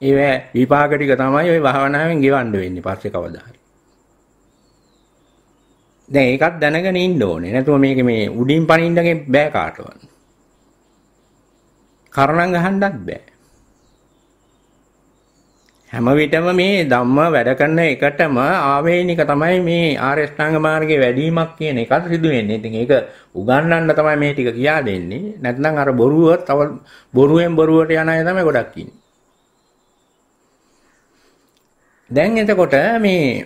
ඒවැ විපාක ටික තමයි ওই භාවනාවෙන් ගෙවන්න වෙන්නේ පස්සේ කවදා හරි. දැන් ඒකත් දැනගෙන ඉන්න ඕනේ. නැතුව මේක මේ උඩින් පනින්නගේ බෑ කාටවත්. කරණම් ගහන්නත් බෑ. හැම විටම මේ ධම්ම වැඩ කරන එකටම ආවේනික තමයි මේ ආර්ය ශ්‍රාංග මාර්ගයේ වැඩිමක් කියන එකත් සිදු වෙන්නේ. ඉතින් ඒක උගන්වන්න තමයි මේ ටික කියා දෙන්නේ. නැත්නම් අර බොරුව තව බොරුවෙන් බොරුවට යන අය තමයි ගොඩක් ඉන්නේ. දැන් එතකොට මේ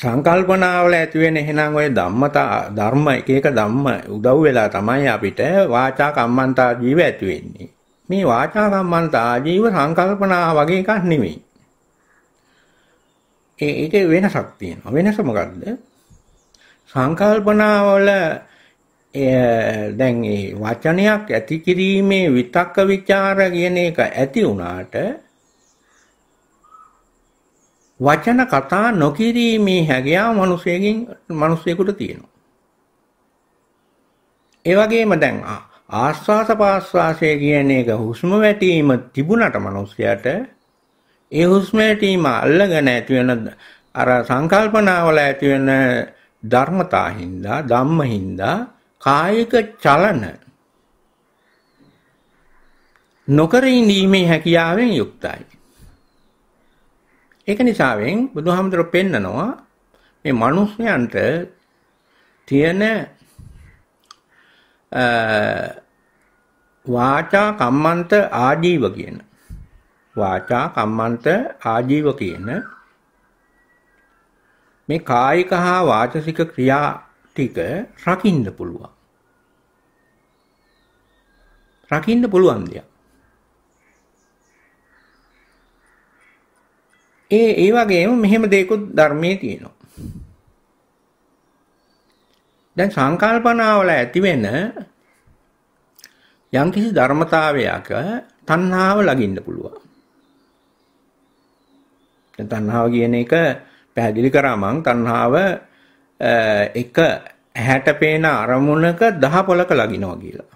සංකල්පනාවල ඇති වෙන එහෙනම් ওই ධම්මතා ධර්ම එක එක ධම්ම උදව් වෙලා තමයි අපිට වාචා කම්මන්තා ජීව ඇති වෙන්නේ. මේ වාචා කම්මන්තා ජීව සංකල්පනා වගේ එකක් නෙමෙයි. ඒ ඒක වෙනසක් තියෙනවා. වෙනස මොකද්ද? සංකල්පනාවල දැන් මේ වචනයක් ඇති කිරීමේ විතක්ක ਵਿਚාර කියන එක ඇති වුණාට වචන කතා නොකිරීමේ හැගයාව මිනිසෙකින් මිනිසෙකුට තියෙනවා. ඒ වගේම දැන් ආස්වාස පාස්වාසය කියන එක හුස්ම වැටීම තිබුණට මිනිසයාට ඒ හුස්ම වැටීම අල්ලගෙන ඇති වෙන අර සංකල්පනාවල ඇති වෙන ධර්මතා හින්දා ධම්ම හින්දා කායික චලන නොකර ඉඳීමේ හැකියාවෙන් යුක්තයි. ඒක නිසාවෙන් බුදුහාමුදුරු පෙන්නනවා මේ මිනිස්යන්ට තියෙන වාචා කම්මන්ත ආජීව කියන වාචා කම්මන්ත ආජීව කියන මේ කායික හා වාචසික ක්‍රියා ටික රකින්න පුළුවන් රකින්න පුළුවන් දෙයක් ඒ ඒ වගේම මෙහෙම දෙයක්ත් ධර්මයේ තියෙනවා. දැන් සංකල්පනාවල ඇතිවෙන යම්කිසි ධර්මතාවයක තණ්හාව ලගින්න පුළුවන්. දැන් තණ්හාව කියන එක පැහැදිලි කරා මං තණ්හාව එක ඇහැට පේන අරමුණක දහපොලක ලගිනවා කියලා.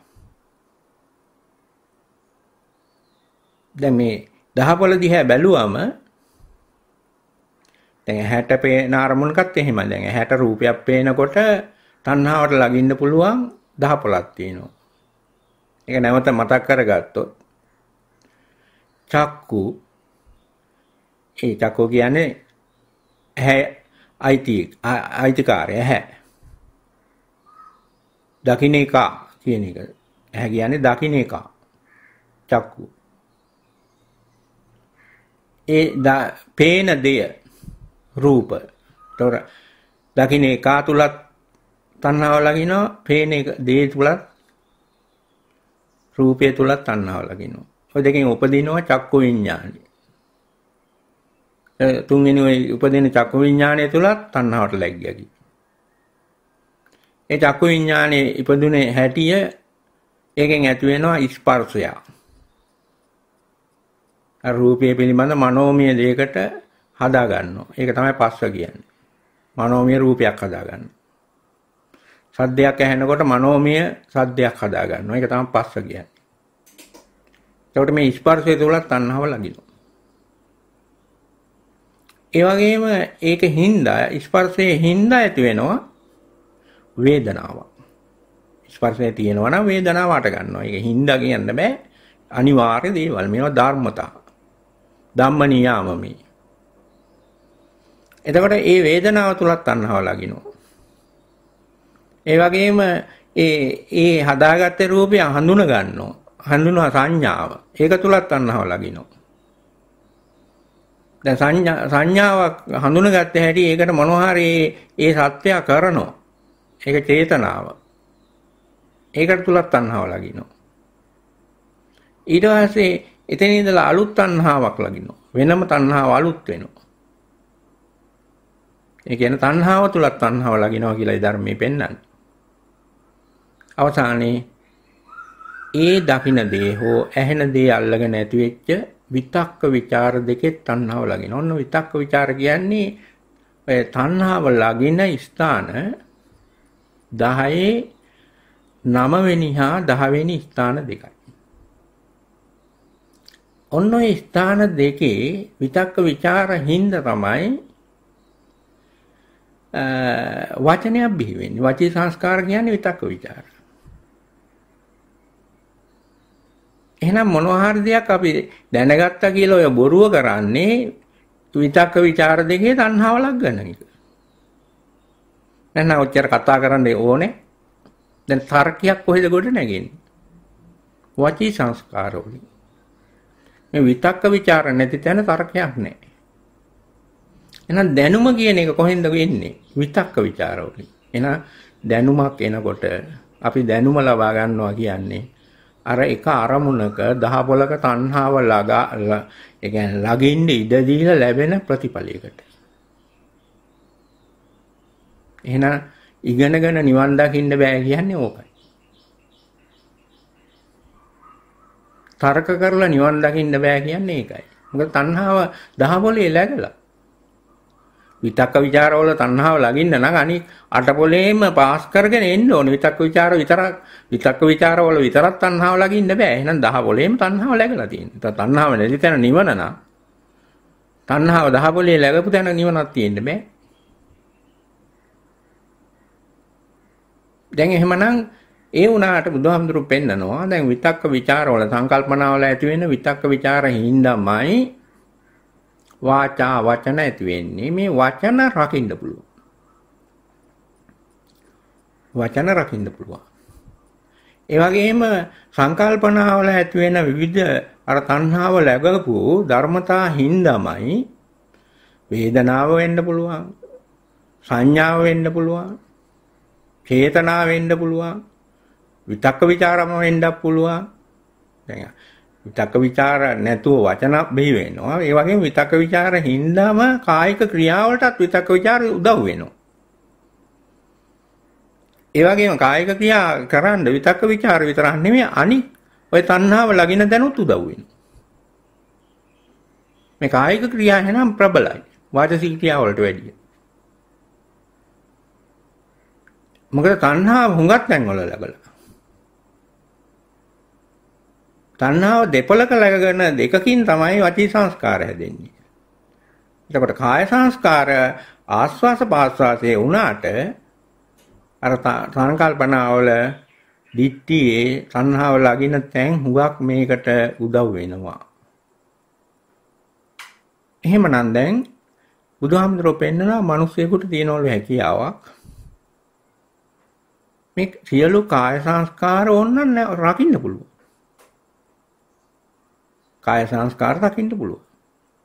දැන් මේ දහපොල දිහා බැලුවම දැන් ඇහැට පේන අරමුණකත් එහෙමයි. දැන් ඇහැට රූපයක් පේනකොට තණ්හාවට ලඟින්න පුළුවන් 10 15ක් තියෙනවා. ඒක නැවත මතක් කරගත්තොත් චක්කු ඒ චක්කු කියන්නේ ඇහැ අයිති අයිතිකාරය ඇහැ. දකින්න එක කියන එක. ඇහැ කියන්නේ දකින්න එක. චක්කු. ඒ පේන දෙය රූප. ඒතොර දකින්න එකා තුලත් තණ්හාව ලගිනවා, පේන එක දේ තුලත් රූපය තුලත් තණ්හාව ලගිනවා. ඔය දෙකෙන් උපදිනවා චක්කු විඥානයි. තුන්වෙනි ওই උපදින චක්කු විඥානය තුලත් තණ්හාවට läග්ගියකි. ඒ චක්කු විඥානයේ ඉපදුනේ හැටිය ඒකෙන් ඇති වෙනවා ස්පර්ශය. රූපය පිළිබඳ මනෝමය දෙයකට හදා ගන්නවා. ඒක තමයි පස්ව කියන්නේ. මනෝමය රූපයක් හදා ගන්නවා. සද්දයක් ඇහෙනකොට මනෝමය සද්දයක් හදා ගන්නවා. ඒක තමයි පස්ව කියන්නේ. එතකොට මේ ස්පර්ශය තුලත් තණ්හාව ලගිනවා. ඒ වගේම ඒක හින්දා ස්පර්ශයේ හින්දා ඇති වෙනවා වේදනාවක්. ස්පර්ශය තියෙනවා නම් වේදනාව අට ගන්නවා. ඒක හින්දා කියන්න බෑ. අනිවාර්ය දේවල්. මේවා ධර්මතා. ධම්ම නියාම මේ. එතකොට ඒ වේදනාව තුලත් තණ්හාව ලගිනවා. ඒ වගේම ඒ ඒ හදාගත්ත රූපය හඳුන ගන්නවා. හඳුනා සංඥාව. ඒක තුලත් තණ්හාව ලගිනවා. දැන් සංඥා සංඥාවක් හඳුනගත්ත හැටි ඒකට මොනවා හරි ඒ සත්‍යය කරනවා. ඒක චේතනාව. ඒකට තුලත් තණ්හාව ලගිනවා. ඊට පස්සේ එතන ඉඳලා අලුත් තණ්හාවක් ලගිනවා. වෙනම තණ්හාව අලුත් වෙනවා. ඒ කියන්නේ තණ්හාව තුලත් තණ්හාව ලගිනවා කියලායි ධර්මයේ පෙන්වන්නේ. අවසානයේ ඒ දකින්න දේ හෝ ඇහෙන දේ අල්ලගෙන ඇති වෙච්ච විතක්ක ਵਿਚාර දෙකේ තණ්හාව ලගින. ඔන්න විතක්ක ਵਿਚාර කියන්නේ ඔය තණ්හාව ලගින ස්ථාන 10 9 වෙනි හා 10 වෙනි ස්ථාන දෙකයි. ඔන්න ඔය ස්ථාන දෙකේ විතක්ක ਵਿਚාර හින්දා තමයි වචනයක් බිහි වෙන්නේ. වචී සංස්කාර කියන්නේ විතක්ක ਵਿਚාර. එහෙනම් මොනවා හරි දෙයක් අපි දැනගත්තා කියලා ඔය බොරුව කරන්නේ විතක්ක ਵਿਚාර දෙකේ තණ්හාව ලග්ගන එක. නැත්නම් ඔච්චර කතා කරන්න ඕනේ. දැන් තර්කයක් කොහෙද ගොඩ නැගෙන්නේ? වචී සංස්කාර වලින්. මේ විතක්ක ਵਿਚාර නැති තැන තර්කයක් නැහැ. එහෙනම් දැනුම කියන එක කොහෙන්ද එන්නේ? විතක්ක ਵਿਚාරවලින්. එහෙනම් දැනුමක් එනකොට අපි දැනුම ලබා ගන්නවා කියන්නේ අර එක අරමුණක දහ පොලක තණ්හාව ලගා ඒ කියන්නේ ළඟින් ඉඳ දීලා ලැබෙන ප්‍රතිඵලයකට. එහෙනම් ඉගෙනගෙන නිවන් දකින්න බෑ කියන්නේ ඕකයි. තර්ක කරලා නිවන් දකින්න බෑ කියන්නේ ඒකයි. මොකද තණ්හාව දහ පොලේ läගලා. විතක්ක ਵਿਚාරවල තණ්හාව ලඟින්න නම් අනික අටපොලේම පාස් කරගෙන එන්න ඕනේ විතක්ක ਵਿਚාර විතරක් විතක්ක ਵਿਚාරවල විතරක් තණ්හාව ලඟින්න බෑ එහෙනම් දහ පොලේම තණ්හාව läගලා තියෙනවා තණ්හාව නැති තැන නිවන නම් තණ්හාව දහ පොලේ läගපු තැන නිවනක් තියෙන්න බෑ දැන් එහෙමනම් ඒ වුණාට බුදුහාමුදුරු පෙන්නනවා දැන් විතක්ක ਵਿਚාරවල සංකල්පනාවල ඇති වෙන විතක්ක ਵਿਚාරින් හින්දාමයි වාචා වචන ඇති වෙන්නේ මේ වචන රකින්න පුළුවන්. වචන රකින්න පුළුවන්. ඒ වගේම සංකල්පනාවල ඇති වෙන විවිධ අර තණ්හාව läගපු ධර්මතා හිඳමයි වේදනාව වෙන්න පුළුවන්. සංඥාව වෙන්න පුළුවන්. චේතනා වෙන්න පුළුවන්. විතක්ක ਵਿਚාරම වෙන්නත් පුළුවන්. දැන් විතක ਵਿਚාර නැතුව වචන බිහි වෙනවා. ඒ වගේම විතක ਵਿਚාර හින්දාම කායික ක්‍රියාවලටත් විතක ਵਿਚාර උදව් වෙනවා. ඒ වගේම කායික ක්‍රියා කරන්න විතක ਵਿਚාර විතරක් නෙමෙයි අනිත් ඔය තණ්හාව ලගින දැනුත් උදව් වෙනවා. මේ කායික ක්‍රියා එනම් ප්‍රබලයි. වාචසික ක්‍රියා වලට වැඩිය. මොකද තණ්හාව හුඟක් තැන්වල ලබලා තණ්හාව දෙපලක ලැබගෙන දෙකකින් තමයි වචී සංස්කාර හැදෙන්නේ. එතකොට කාය සංස්කාර ආස්වාස පාස්වාසයේ වුණාට අර සංකල්පනාවල දිට්ඨියේ තණ්හාව ලගින තැන් හුඟක් මේකට උදව් වෙනවා. එහෙමනම් දැන් බුදුහාමුදුරුවෝ පෙන්නනවා මිනිස්සෙකුට තියෙනවලු හැකියාවක්. මේ සියලු කාය සංස්කාර ඕන්න රකින්න පුළුවන්. කාය සංස්කාර රකින්න පුළුවන්.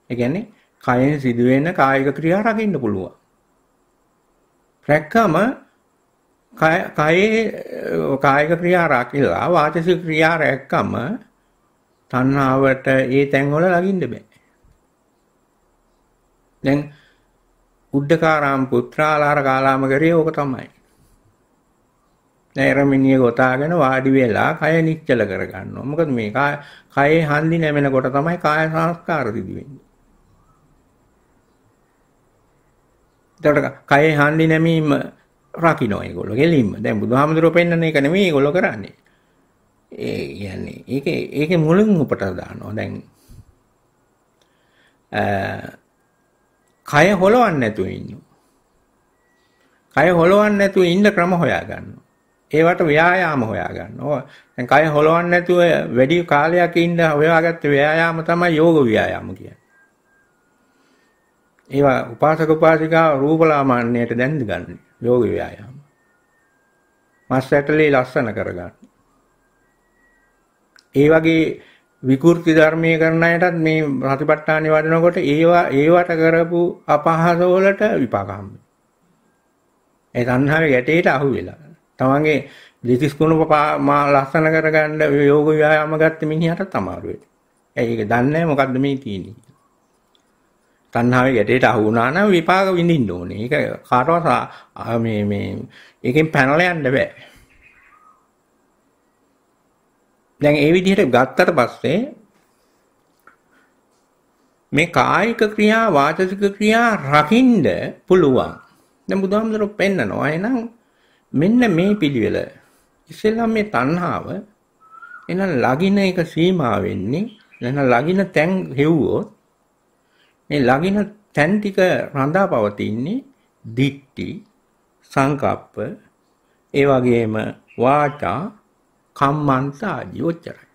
ඒ කියන්නේ කයෙන් සිදුවෙන කායික ක්‍රියා රකින්න පුළුවන්. රැක්කම කයේ කායික ක්‍රියා රකිලා වාචසික ක්‍රියා රැක්කම තණ්හාවට ඒ තැන්වල ලඟින්න බෑ. දැන් උද්දකාරාම පුත්‍රාලාර කාලාම කරේ ඕක තමයි. නෑරමිනිය ගොතාගෙන වාඩි වෙලා කය නිශ්චල කරගන්නවා. මොකද මේ කයේ හන්දි නැමෙනකොට තමයි කාය සංස්කාර සිදු වෙන්නේ. එතකොට කයේ හන්දි නැමීම රකින්න ඒගොල්ලෝ ගෙලින්ම. දැන් බුදුහාමුදුරුවෝ පෙන්වන්නේ ඒක නෙමෙයි ඒගොල්ලෝ කරන්නේ. ඒ කියන්නේ ඒකේ ඒකේ මුලින් උපට දානවා. දැන් කය හොලවන්නේ නැතුව ඉන්නවා. කය හොලවන්නේ නැතුව ඉන්න ක්‍රම හොයා ගන්නවා. ඒවට ව්‍යායාම හොයාගන්න. ඕ දැන් කය හොලවන්නේ නැතුව වැඩි කාලයක් ඉඳ හොයාගත්ත ව්‍යායාම තමයි යෝග ව්‍යායාම කියන්නේ. ඒවා උපාසක උපාසිකා රූපලාමාන්‍යයට දැන් ගන්න යෝග ව්‍යායාම. මස් ඇටලේ ලස්සන කරගන්න. ඒ වගේ විකෘති ධර්මයේ කරන අයටත් මේ ප්‍රතිපට්ඨානෙ වඩනකොට ඒවා ඒවට කරපු අපහාස වලට විපාක හම්බෙනවා. ඒ තණ්හාවේ ගැටේට අහු වෙලා. තමන්ගේ දෙතිස් කුණප ලස්සන කරගන්න යෝග ව්‍යායාම ගත්ත මිනිහට අමාරු වෙයි. ඇයි ඒක දන්නේ මොකද්ද මේ තියෙන්නේ? තණ්හාවේ ගැටේට අහු වුණා නම් විපාක විඳින්න ඕනේ. ඒක කාටවත් මේ මේ ඒකෙන් පැනලා යන්න බෑ. දැන් ඒ විදිහට ගත්තට පස්සේ මේ කායික ක්‍රියා වාචික ක්‍රියා රකින්න පුළුවන්. දැන් බුදුහාමුදුරුවෝ පෙන්නනවා. එහෙනම් මෙන්න මේ පිළිවෙල ඉස්සෙල්ලා මේ තණ්හාව එහෙනම් ලගින එක සීමා වෙන්නේ එහෙනම් ලගින තැන් හෙව්වොත් මේ ලගින තැන් ටික රඳා පවතින්නේ දික්ටි සංකප්ප ඒ වගේම වාචා කම්මන්ත ආදී ඔච්චරයි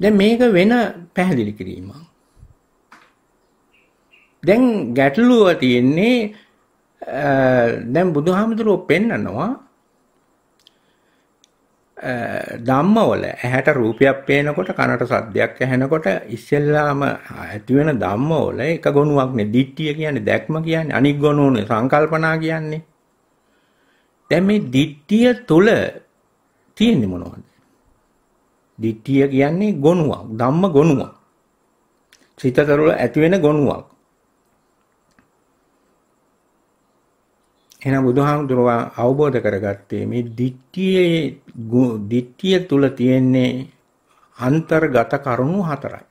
දැන් මේක වෙන පැහැදිලි කිරීමක් දැන් ගැටලුව තියෙන්නේ දැන් බුදුහාමුදුරුවෝ පෙන්නනවා ධම්මවල ඇහැට රූපයක් පේනකොට කනට සද්දයක් ඇහෙනකොට ඉස්සෙල්ලාම ඇති වෙන ධම්මවල එක ගොනුවක්නේ දිට්ඨිය කියන්නේ දැක්ම කියන්නේ අනික් ගොනුවනේ සංකල්පනා කියන්නේ දැන් මේ දිට්ඨිය තුල තියෙන්නේ මොනවද දිට්ඨිය කියන්නේ ගොනුවක් ධම්ම ගොනුවක් චිතතරුල ඇති වෙන ගොනුවක් එහෙනම් බුදුහාමුදුරුව අවබෝධ කරගත්තේ මේ දිට්ඨියේ දිට්ඨිය තුල තියෙන්නේ අන්තර්ගත කරුණු හතරයි.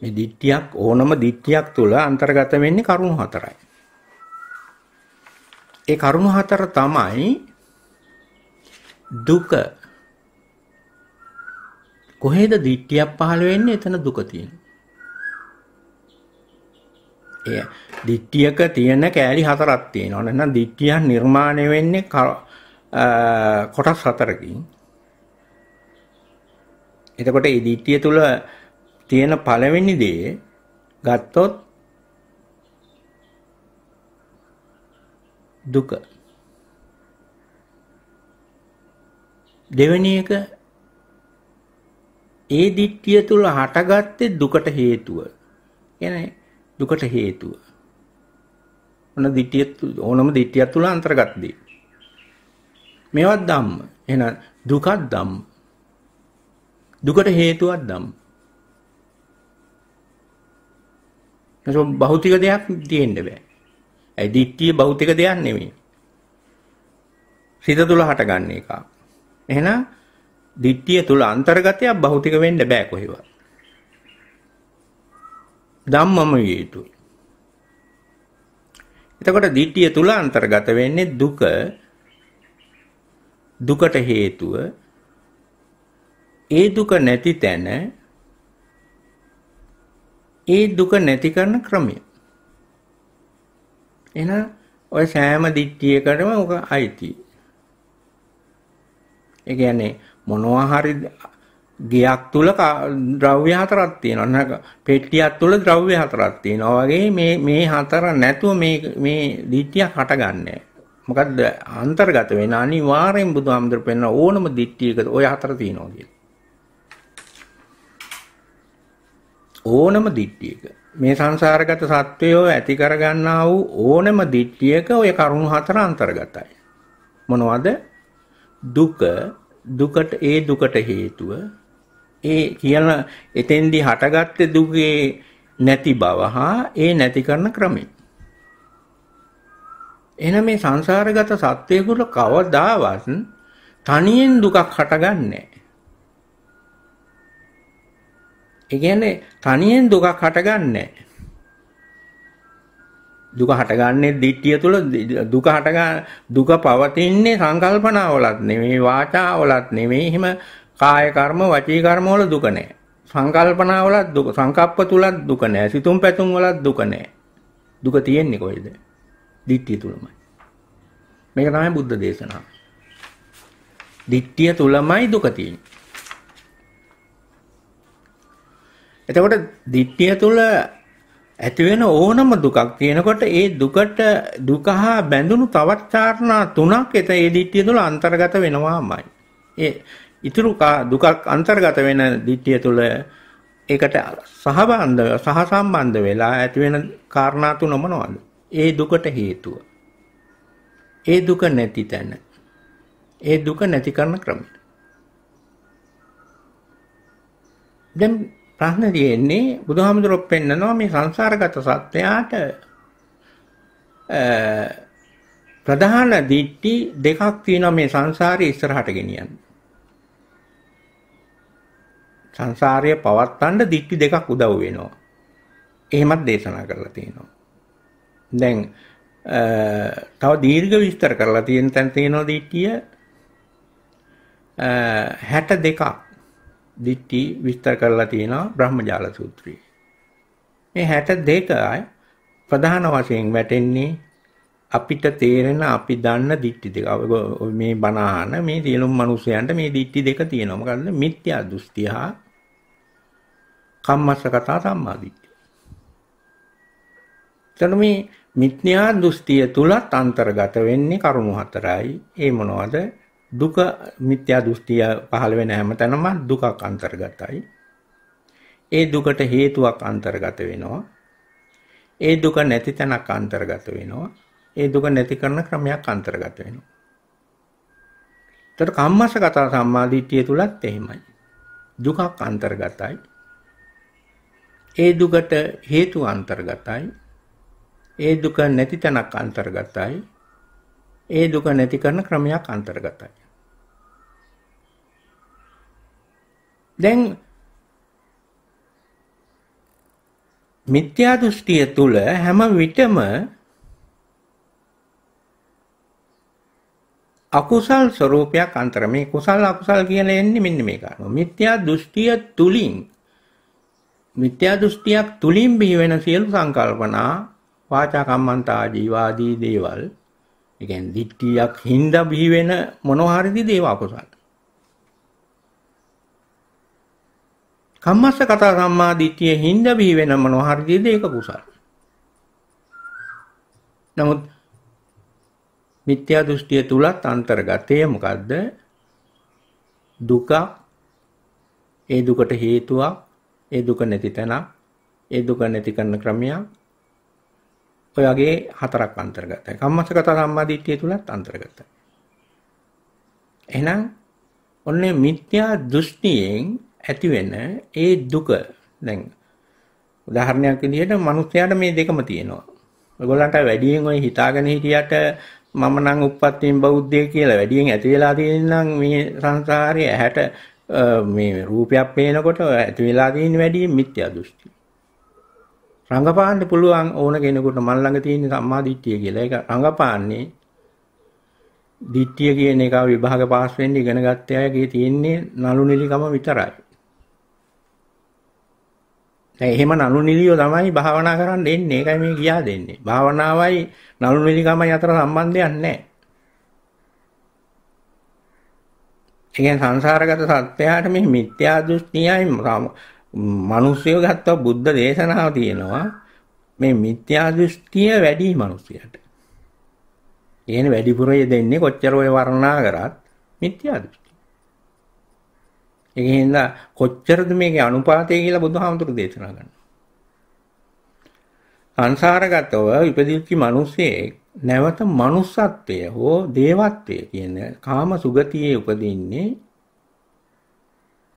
මේ දිට්ඨියක් ඕනම දිට්ඨියක් තුල අන්තර්ගත වෙන්නේ කරුණු හතරයි. ඒ කරුණු හතර තමයි දුක කොහෙද දිට්ඨියක් පහළ වෙන්නේ එතන දුක තියෙනවා. එය දිට්ඨියක තියෙන කෑලි හතරක් තියෙනවා. නැත්නම් දිට්ඨිය නිර්මාණය වෙන්නේ කොටස් හතරකින්. එතකොට මේ දිට්ඨිය තුල තියෙන පළවෙනි දේ ගත්තොත් දුක. දෙවෙනි එක ඒ දිට්ඨිය තුල හටගත්තේ දුකට හේතුව. කියන්නේ දුකට හේතුව. ඔන්න දිටිය ඕනම දිටිය තුල අන්තර්ගත දේ. මේවත් ධම්ම. එහෙනම් දුකත් ධම්ම. දුකට හේතුවක් ධම්ම. නැසො භෞතික දෙයක් තියෙන්න බෑ. ඒ දිට්ඨිය භෞතික දෙයක් නෙමෙයි. සිත තුල හටගන්න එක. එහෙනම් දිට්ඨිය තුල අන්තර්ගතයක් භෞතික වෙන්න බෑ කොහෙවත්. ධම්මම යේතුයි. එතකොට ධිට්ඨිය තුල අන්තර්ගත වෙන්නේ දුක දුකට හේතුව ඒ දුක නැති තැන ඒ දුක නැති කරන ක්‍රමය එහෙනම් ඔය සෑම දිට්ඨියකටම ඔක අයිති ඒ කියන්නේ මොනවා හරි ගෙයක් තුල ද්‍රව්‍ය හතරක් තියෙනවා නේද? පෙට්ටියක් තුල ද්‍රව්‍ය හතරක් තියෙනවා. වගේ මේ මේ හතර නැතුව මේ මේ දිට්ඨියක් හටගන්නේ මොකද්ද අන්තර්ගත වෙන අනිවාර්යෙන් බුදුහාමුදුර පෙන්න ඕනම දිට්ඨියක ওই හතර තියෙනවා කියලා. ඕනම දිට්ඨියක මේ සංසාරගත සත්වයෝ ඇති කරගන්නා වූ ඕනම දිට්ඨියක ওই කරුණු හතර අන්තර්ගතයි. මොනවද? දුක දුකට ඒ දුකට හේතුව ඒ කියන එතෙන්දී හටගත්තේ දුකේ නැති බව හා ඒ නැති කරන ක්‍රමය. එහෙනම් මේ සංසාරගත සත්වයකට කවදාවත් තනියෙන් දුකක් හටගන්නේ ඒ කියන්නේ තනියෙන් දුකක් හටගන්නේ දුක හටගන්නේ දිට්ඨිය තුළ දුක හටගා දුක පවතින්නේ සංකල්පනාවලත් නෙමෙයි වාචාවලත් නෙමෙයි එහෙම කාය කර්ම වචී කර්ම වල දුක නැහැ. සංකල්පනා වලත් දුක සංකප්ප තුලත් දුක නැහැ. සිතුම් පැතුම් වලත් දුක නැහැ. දුක තියෙන්නේ කොහෙද? ditthිය තුලමයි. මේක තමයි බුද්ධ දේශනාව. ditthිය තුලමයි දුක තියෙන්නේ. එතකොට ditthිය තුල ඇති වෙන ඕනම දුකක් තියෙනකොට ඒ දුකට දුක හා බැඳුණු තවත් කාරණා තුනක් එත ඒ ditthිය තුල අන්තර්ගත වෙනවාමයි. ඒ ඉතුරු දුකක් අන්තර්ගත වෙන ධිට්ඨිය තුල ඒකට සහබන්ධ සහ සම්බන්ධ වෙලා ඇති වෙන කාරණා තුන මොනවද? ඒ දුකට හේතුව. ඒ දුක නැති තැන. ඒ දුක නැති කරන ක්‍රමය. දැන් ප්‍රශ්න තියෙන්නේ බුදුහාමුදුරුවෝ පෙන්නනවා මේ සංසාරගත සත්‍යයට ප්‍රධාන දිට්ටි දෙකක් තියෙනවා මේ සංසාරේ ඉස්සරහට ගෙනියන්නේ. සංසාරය පවත්වන්න දිට්ටි දෙකක් උදව් වෙනවා. එහෙමත් දේශනා කරලා තියෙනවා. දැන් තව දීර්ඝ විස්තර කරලා තියෙන තැන තියෙනවා දිට්ටිය 62ක් දිට්ටි විස්තර කරලා තියෙනවා බ්‍රහ්මජාල සූත්‍රයේ. මේ 62යි ප්‍රධාන වශයෙන් වැටෙන්නේ අපිට තේරෙන අපි දන්න දික්ටි දෙක මේ බණහන මේ සියලුම මිනිසයන්ට මේ දික්ටි දෙක තියෙනවා මොකද මිත්‍යා දෘෂ්ටිය හා කම්මස්ස කතා සම්මා දිට්ඨිය. එතන මේ මිත්‍යා දෘෂ්ටිය තුලත් අන්තර්ගත වෙන්නේ කරුණු හතරයි. ඒ මොනවද? දුක මිත්‍යා දෘෂ්ටිය පහළ වෙන හැමතැනම දුකක් අන්තර්ගතයි. ඒ දුකට හේතුවක් අන්තර්ගත වෙනවා. ඒ දුක නැති තැනක් අන්තර්ගත වෙනවා. ඒ දුක නැති කරන ක්‍රමයක් අන්තර්ගත වෙනවා. ඒතර කම්මසගත සම්මාදිට්ඨිය තුලත් එහෙමයි. දුකක් අන්තර්ගතයි. ඒ දුකට හේතු අන්තර්ගතයි. ඒ දුක නැති තැනක් අන්තර්ගතයි. ඒ දුක නැති කරන ක්‍රමයක් අන්තර්ගතයි. දැන් මිත්‍යා දෘෂ්ටිය තුල හැම විටම අකුසල් ස්වરૂපයක් අන්තර මේ කුසල් අකුසල් කියලා එන්නේ මෙන්න මේ කාරණා. මිත්‍යා දෘෂ්ටිය තුලින් මිත්‍යා දෘෂ්ටියක් තුලින් බිහි වෙන සියලු සංකල්පනා වාචා කම්මන්තා ජීවාදී දේවල් ඒ කියන්නේ දිට්ඨියක් හින්දා බිහි වෙන මොනවා හරිද දේව අකුසල. කම්මස්ස කතා සම්මා දිට්ඨිය හින්දා බිහි වෙන මොනවා හරිද ඒක කුසල. නමුත් මිත්‍යා දෘෂ්ටිය තුලත් අන්තර්ගතය මොකද්ද? දුක ඒ දුකට හේතුවක් ඒ දුක නැති තැනක් ඒ දුක නැති කරන ක්‍රමයක් ඔය වගේ හතරක් අන්තර්ගතයි. කම්මසගත සම්මාදිට්ඨිය තුලත් අන්තර්ගතයි. එහෙනම් ඔන්නේ මිත්‍යා දෘෂ්ටියෙන් ඇතිවෙන ඒ දුක දැන් උදාහරණයක් විදිහට මිනිස්යාට මේ දෙකම තියෙනවා. ඔයගොල්ලන්ට වැඩියෙන් ඔය හිතාගෙන හිටියට මම නම් උප්පත්තියෙන් බෞද්ධය කියලා වැඩියෙන් ඇති වෙලා තියෙනනම් මේ සංසාරයේ ඇහැට මේ රූපයක් පේනකොට ඇති වෙලා තියෙන වැඩියෙන් මිත්‍යා දෘෂ්ටි. රංගපාන්න පුළුවන් ඕන කෙනෙකුට මන් ළඟ තියෙන සම්මා දිට්ඨිය කියලා. ඒක රංගපාන්නේ දිට්ඨිය කියන එක විභාග පාස් වෙන්න ඉගෙන ගත්ත අයගේ තියෙන්නේ නලු නිලිකම විතරයි. එහෙම නළුනිලියෝ තමයි භාවනා කරන්න එන්නේ. ඒකයි මේ කියා දෙන්නේ. භාවනාවයි නළුනිලිකමයි අතර සම්බන්ධයක් නැහැ. ඒ සංසාරගත සත්‍යයට මේ මිත්‍යා දෘෂ්ටියයි මිනිස්සුය ගත්ත බුද්ධ දේශනාව තියෙනවා. මේ මිත්‍යා දෘෂ්ටිය වැඩි මිනිස්සුයට. එහෙන වැඩිපුර දෙන්නේ කොච්චර ඔය වර්ණනා කරත් මිත්‍යා දෘෂ්ටි. ඒක හින්දා කොච්චරද මේකේ අනුපාතය කියලා බුදුහාමුදුරු දේශනා කරනවා. සංසාරගතව ඉපදිච්ච මිනිස්සේ නැවත manussත්වය හෝ දේවත්වය කියන කාම සුගතියේ උපදින්නේ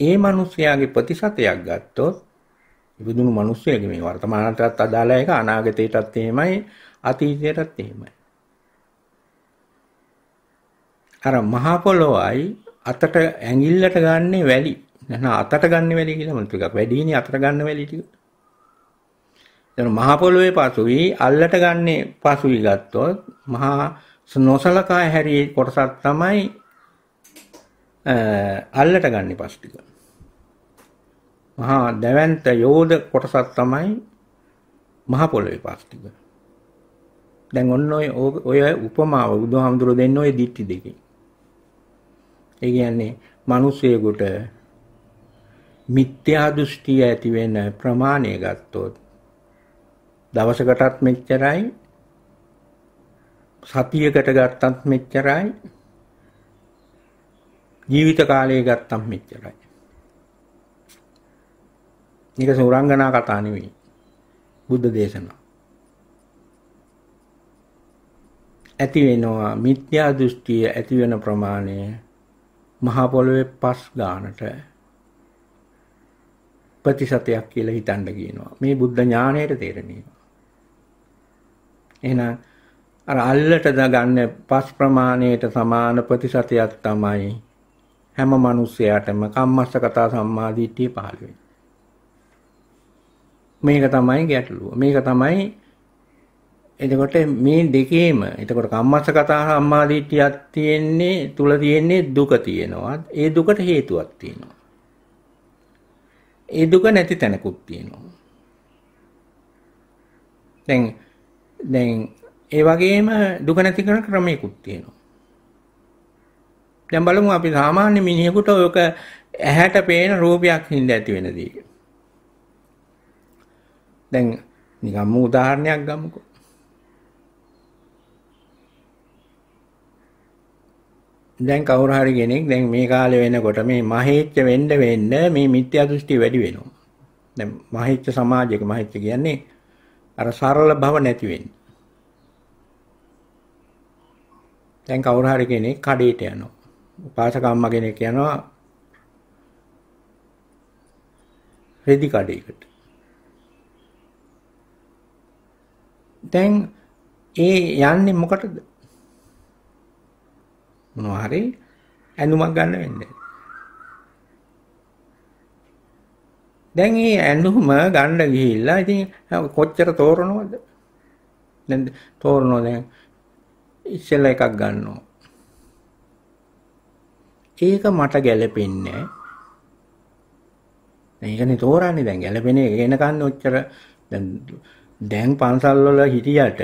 ඒ මිනිස්යාගේ ප්‍රතිශතයක් ගත්තොත් ඉපදුණු මිනිස්යාගේ මේ වර්තමානටත් අදාළ එක අනාගතයටත් එහෙමයි අතීතයටත් එහෙමයි. අර මහා පොළොවයි අතට ඇඟිල්ලට ගන්නෙ වැලි. නැත්නම් අතට ගන්න වැලි කියලා මොන ටිකක් වැඩිනේ අතට ගන්න වැලි ටික. දැන් මහ පොළොවේ පසුයි අල්ලට ගන්නෙ පසුයි ගත්තොත් මහා නොසලකා හැරී කොටසක් තමයි අල්ලට ගන්නෙ පස් ටික. මහා දැවැන්ත යෝධ කොටසක් තමයි මහ පොළොවේ පස් ටික. දැන් ඔන්න ඔය ඔය උපමාව බුදුහාමුදුරුවෝ දෙන්නේ ඔය දිට්ටි දෙකේ. ඒ කියන්නේ මිනිසෙකුට මිත්‍යා දෘෂ්ටිය ඇති වෙන ප්‍රමාණය ගත්තොත් දවසකටත් මෙච්චරයි සතියකට ගත්තත් මෙච්චරයි ජීවිත කාලය ගත්තම් මෙච්චරයි. මේක සෝරංගනා කතා නෙවෙයි. බුද්ධ දේශනා. ඇති වෙනවා මිත්‍යා දෘෂ්ටිය ඇති වෙන ප්‍රමාණය මහා පොළොවේ පස් ගානට ප්‍රතිශතයක් කියලා හිතන්න කියනවා. මේ බුද්ධ ඥාණයට තේරෙනවා. එහෙනම් අර අල්ලට දගන්න පස් ප්‍රමාණයට සමාන ප්‍රතිශතයක් තමයි හැම මිනිසයාටම කම්මස්ස කතා සම්මාදිට්ඨිය පහළ වෙන්නේ. මේක තමයි ගැටලුව. මේක තමයි එතකොට මේ දෙකේම එතකොට කම්මස්ස කතා සම්මාදිටියක් තියෙන්නේ තුල තියෙන්නේ දුක තියෙනවා. ඒ දුකට හේතුවක් තියෙනවා. ඒ දුක නැති තැනකුත් තියෙනවා. දැන් දැන් ඒ වගේම දුක නැති කරන ක්‍රමයකුත් තියෙනවා. දැන් බලමු අපි සාමාන්‍ය මිනිහෙකුට ඔයක ඇහැට පේන රූපයක් හින්ද ඇති වෙන දේ. දැන් නිකම්ම උදාහරණයක් ගමුකෝ. දැන් කවුරු හරි කෙනෙක් දැන් මේ කාලේ වෙනකොට මේ මහේච්ඡ වෙන්න වෙන්න මේ මිත්‍යා දෘෂ්ටි වැඩි වෙනවා. දැන් මහේච්ඡ සමාජයක මහේච්ඡ කියන්නේ අර සරල භව නැති වෙන්නේ. දැන් කවුරු හරි කෙනෙක් කඩේට යනවා. උපාසක අම්මා කෙනෙක් යනවා රෙදි කඩේකට. දැන් ඒ යන්නේ මොකටද? මොනවා හරි ඇඳුමක් ගන්න වෙන්නේ. දැන් මේ ඇඳුම ගන්න ගිහිල්ලා ඉතින් කොච්චර තෝරනවද? දැන් තෝරනවා දැන් ඉස්සෙල්ලා එකක් ගන්නවා. ඒක මට ගැළපෙන්නේ නැහැ. ඒකනේ තෝරන්නේ දැන් ගැළපෙන එක එනකන් ඔච්චර දැන් දැන් පන්සල් වල හිටියට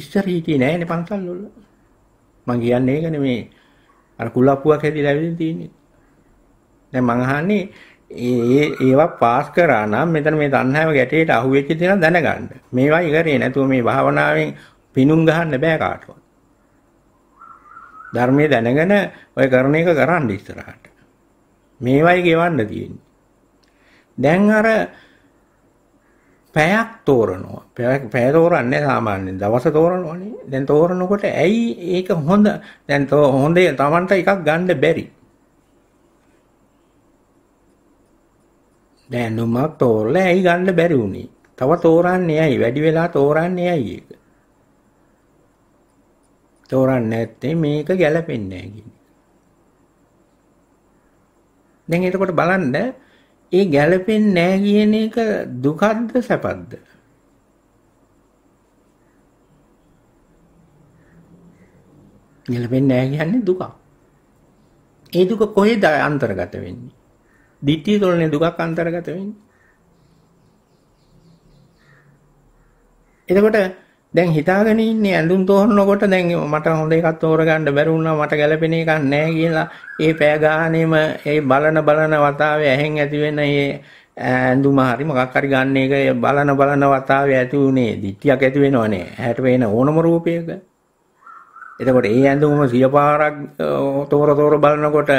ඉස්සර හිටියේ නෑනේ පන්සල් වල. මං කියන්නේ ඒකනේ මේ අර කුලප්පුවක් හැදිලා ඇවිදින් තියෙන්නේ. දැන් මං අහන්නේ ඒ ඒවා පාස් කරා නම් මෙතන මේ තණ්හාව ගැටේට අහු වෙච්ච දේ දැනගන්න. මේවා ඉගරේ නැතුව මේ භාවනාවෙන් පිණුම් ගහන්න බෑ කාටවත්. ධර්මයේ දැනගෙන ඔය කරන එක කරන්න ඉස්සරහට. මේවයි ගෙවන්න තියෙන්නේ. දැන් අර පැයක් තෝරනවා. පැය තෝරන්නේ සාමාන්‍යයෙන් දවස තෝරනවානේ. දැන් තෝරනකොට ඇයි ඒක හොඳ දැන් හොඳේ Tamanට එකක් ගන්න බැරි. දැනුමක් තෝරලා ඇයි ගන්න බැරි වුනේ? තව තෝරන්නේ ඇයි? වැඩි වෙලා තෝරන්නේ ඇයි ඒක? තෝරන්නේ නැත්තේ මේක ගැලපෙන්නේ නැහැ කියන්නේ. දැන් එතකොට බලන්න ඒ ගැළපෙන්නේ නැහැ කියන එක දුකක්ද සැපක්ද? ගැළපෙන්නේ නැහැ කියන්නේ දුකක්. ඒ දුක කොහෙද අන්තර්ගත වෙන්නේ? ditthi තොලනේ දුකක් අන්තර්ගත වෙන්නේ. එතකොට දැන් හිතාගෙන ඉන්නේ ඇඳුම් තෝරනකොට දැන් මට හොඳ එකක් තෝරගන්න බැරි වුණා මට ගැළපෙන එකක් නැහැ කියලා ඒ පෑ ගානේම ඒ බලන බලන වතාවේ ඇහෙන් ඇති වෙන ඒ ඇඳුම හරි මොකක් හරි ගන්න එක බලන බලන වතාවේ ඇති උනේ දිට්ටියක් ඇති වෙනවනේ ඇහැට පේන ඕනම රූපයක එතකොට ඒ ඇඳුම සිය පාරක් තෝර තෝර බලනකොට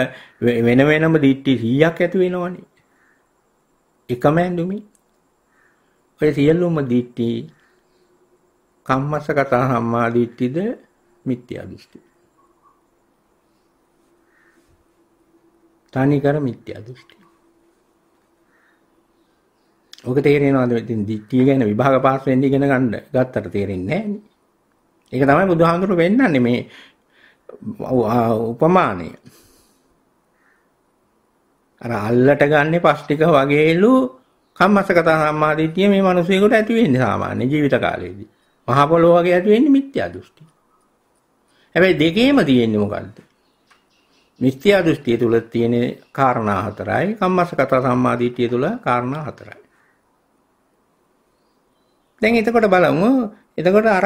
වෙන වෙනම දිට්ටි 100ක් ඇති වෙනවනේ එකම ඇඳුමේ ඔය සියලුම දිට්ටි කම්මස කතා සම්මාදිට්ඨිද මිත්‍යා දෘෂ්ටි. තනිකර මිත්‍යා දෘෂ්ටි. ඔක තේරෙනවද? ඉතින් දිට්ඨිය ගැන විභාග පාස් වෙන්න ඉගෙන ගන්න ගත්තට තේරෙන්නේ නැහැ. ඒක තමයි බුදුහාමුදුරු වෙන්නන්නේ මේ උපමානය. අර අල්ලට ගන්නේ පස් ටික වගේලු කම්මසකතා සම්මාදිටිය මේ මිනිස්සුයෙකුට ඇති වෙන්නේ සාමාන්‍ය ජීවිත කාලේදී. මහ පොළොව වගේ ඇති වෙන්නේ මිත්‍යා දෘෂ්ටි. හැබැයි දෙකේම තියෙන්නේ මොකද්ද? මිත්‍යා දෘෂ්ටිය තුල තියෙන කාරණා හතරයි කම්මස්ස කතා සම්මාදිටිය තුල කාරණා හතරයි. දැන් එතකොට බලමු එතකොට අර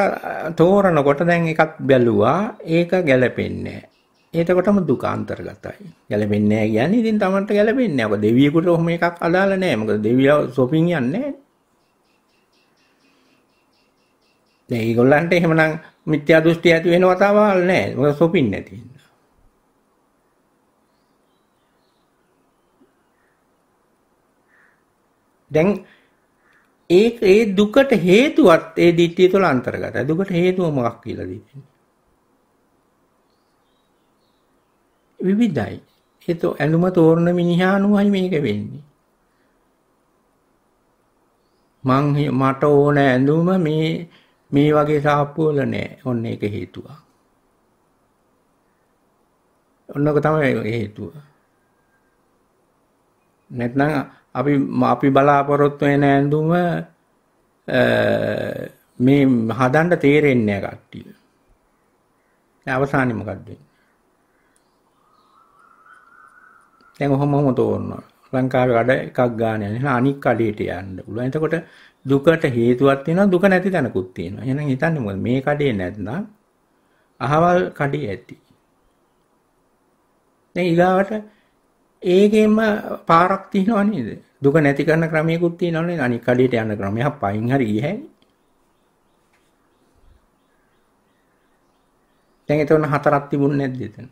තෝරනකොට දැන් එකක් බැලුවා ඒක ගැලපෙන්නේ එතකොටම දුක අන්තර්ගතයි. ගැලපෙන්නේ නැහැ කියන්නේ ඉතින් Tamanට ගැලපෙන්නේ නැහැ. ඔබ දෙවියෙකුට ඔහොම එකක් අදාළ නැහැ. මොකද දෙවියා shopping යන්නේ නැහැ. දැන් ඒගොල්ලන්ට එහෙමනම් මිත්‍යා දෘෂ්ටි ඇති වෙන වතාවල් නැහැ. මොකද සොපින් නැති වෙනවා. දැන් ඒ ඒ දුකට හේතුවත් ඒ ධිට්ඨිය තුළ අන්තර්ගතයි. දුකට හේතුව මොකක් කියලා දෙන්නේ? විවිධයි. ඒතෝ ඇඳුම තෝරන මිනිහා අනුවයි මේක වෙන්නේ. මං මට ඕන ඇඳුම මේ මේ වගේ සාප්පු වල නෑ. ඔන්න ඒක හේතුව. ඔන්නක තමයි හේතුව. නැත්නම් අපි අපි බලාපොරොත්තු වෙන ඇඳුම මේ හදන්න තේරෙන්නේ නැහැ කට්ටිය. දැන් අවසානේ මොකක්ද වෙන්නේ? දැන් ඔහොම ඔහොම තෝරනවා. ලංකාවේ වැඩ එකක් ගන්න යන අනික් කඩේට යන්න පුළුවන්. එතකොට දුකට හේතුවක් තියෙනවා දුක නැති තැනකුත් තියෙනවා. එහෙනම් හිතන්නේ මොකද මේ කඩේ නැත්නම් අහවල් කඩේ ඇති. දැන් ඊගාවට ඒකෙම පාරක් තියෙනව නේද? දුක නැති කරන ක්‍රමයකුත් තියෙනව නේද? අනික් කඩේට යන ක්‍රමයක් පයින් හරි ගියයි. දැන් එතන හතරක් තිබුණ නැද්ද එතන?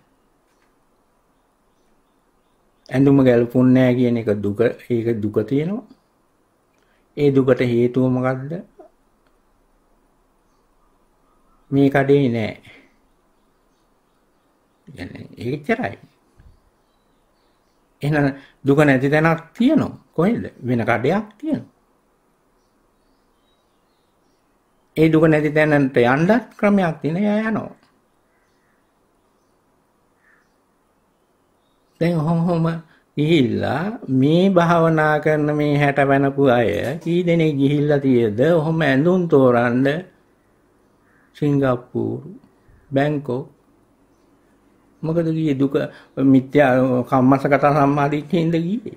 ඇඳුම ගැලපුණ නැහැ කියන එක දුක ඒක දුක තියෙනවා. ඒ දුකට හේතුව මොකද්ද? මේ කඩේ නෑ. يعني ඒකතරයි. එහෙනම් දුක නැති තැනක් තියෙනවා. කොහෙද? වෙන කඩයක් තියෙනවා. ඒ දුක නැති තැනට යන්නත් ක්‍රමයක් තියෙන යා යනවා. දැන් ඔහොම ගිහිල්ලා මේ භාවනා කරන මේ හැට වැනපු අය කී දෙනෙක් ගිහිල්ලා තියද ඔහොම ඇඳුම් තෝරන්න සිංගප්පූරු බැංකොක් මොකද ගියේ දුක මිත්‍යා කම්මසගත සම්මාදිට්ඨියෙන්ද ගියේ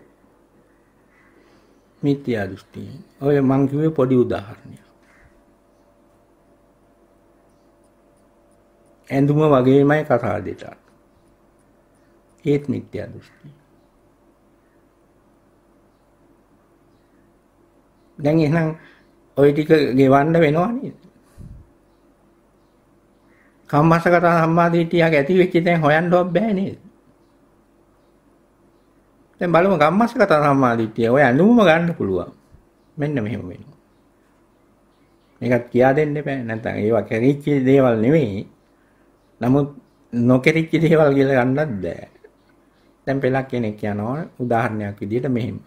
මිත්‍යා දෘෂ්ටියෙන් ඔය මං කිව්වේ පොඩි උදාහරණයක් ඇඳුම වගේමයි කතා දෙකක් ඒත් මිත්‍යා දෘෂ්ටිය දැන් එහෙනම් ওই ටික ගෙවන්න වෙනවා නේද? කම්මස්සගත සම්මාදිටියක් ඇති වෙච්ච දැන් හොයන්නවත් බෑ නේද? දැන් බලමු කම්මස්සගත සම්මාදිටිය ඔය අනුම ගන්න පුළුවන්. මෙන්න මෙහෙම වෙනවා. මේකත් කියා දෙන්න බෑ නැත්නම් ඒවා කැරිච්ච දේවල් නෙවෙයි. නමුත් නොකැරිච්ච දේවල් කියලා ගන්නත් බෑ. දැන් පළක් කෙනෙක් යනවා උදාහරණයක් විදිහට මෙහෙම.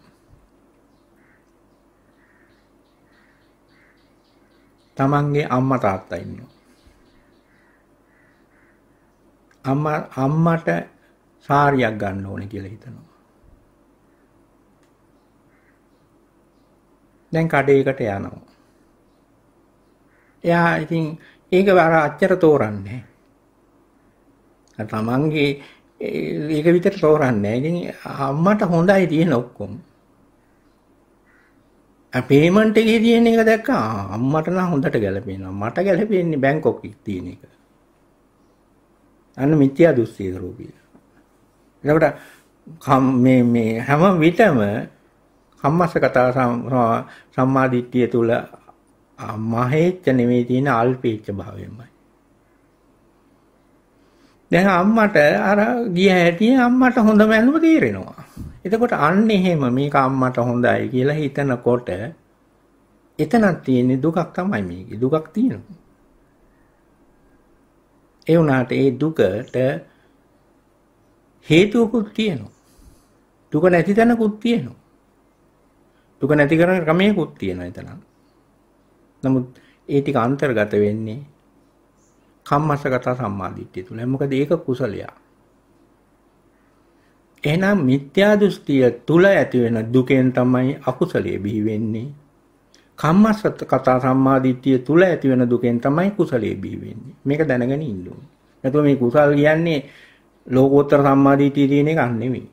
තමන්ගේ අම්මා තාත්තා ඉන්නවා. අම්මා අම්මට සාරියක් ගන්න ඕනේ කියලා හිතනවා. දැන් කඩේකට යනවා. එයා ඉතින් ඒක අර අච්චර තෝරන්නේ. තමන්ගේ ඒක විතර තෝරන්නේ. ඉතින් අම්මට හොඳයි තියෙන ඔක්කොම. පේමන්ට් එකේ තියෙන එක දැක්කා අම්මට නම් හොඳට ගැලපෙනවා මට ගැලපෙන්නේ බැංකොක් තියෙන එක අන්න මිත්‍යා දෘෂ්ටි රූපිය එතකොට මේ මේ හැම විටම කම්මස්ස කතා සම්මාදිට්ඨිය තුල මහේච්ඡ නෙමෙයි තියෙන අල්පේච්ඡ භාවයමයි දැන් අම්මට අර ගිය හැටි අම්මට හොඳම ඇඳුම තීරෙනවා එතකොට අන්න එහෙම මේක අම්මට හොඳයි කියලා හිතනකොට එතනක් තියෙන දුකක් තමයි මේකේ. දුකක් තියෙනවා. ඒ වුණාට ඒ දුකට හේතුකුත් තියෙනවා. දුක නැති තැනකුත් තියෙනවා. දුක නැති කරන ක්‍රමයකුත් තියෙනවා එතන. නමුත් ඒ ටික අන්තර්ගත වෙන්නේ කම්මසගත සම්මාදිට්ඨිය තුල. මොකද ඒක කුසලයක්. එහෙනම් මිත්‍යා දෘෂ්ටිය තුල ඇති වෙන දුකෙන් තමයි අකුසලයේ බිහි වෙන්නේ. කම්මස්සත් කතා සම්මාදිට්ඨිය තුල ඇති වෙන දුකෙන් තමයි කුසලයේ බිහි වෙන්නේ. මේක දැනගෙන ඉන්න ඕනේ. නැතුව මේ කුසල් කියන්නේ ලෝකෝත්තර සම්මාදිට්ඨිය තියෙන එකක් නෙමෙයි.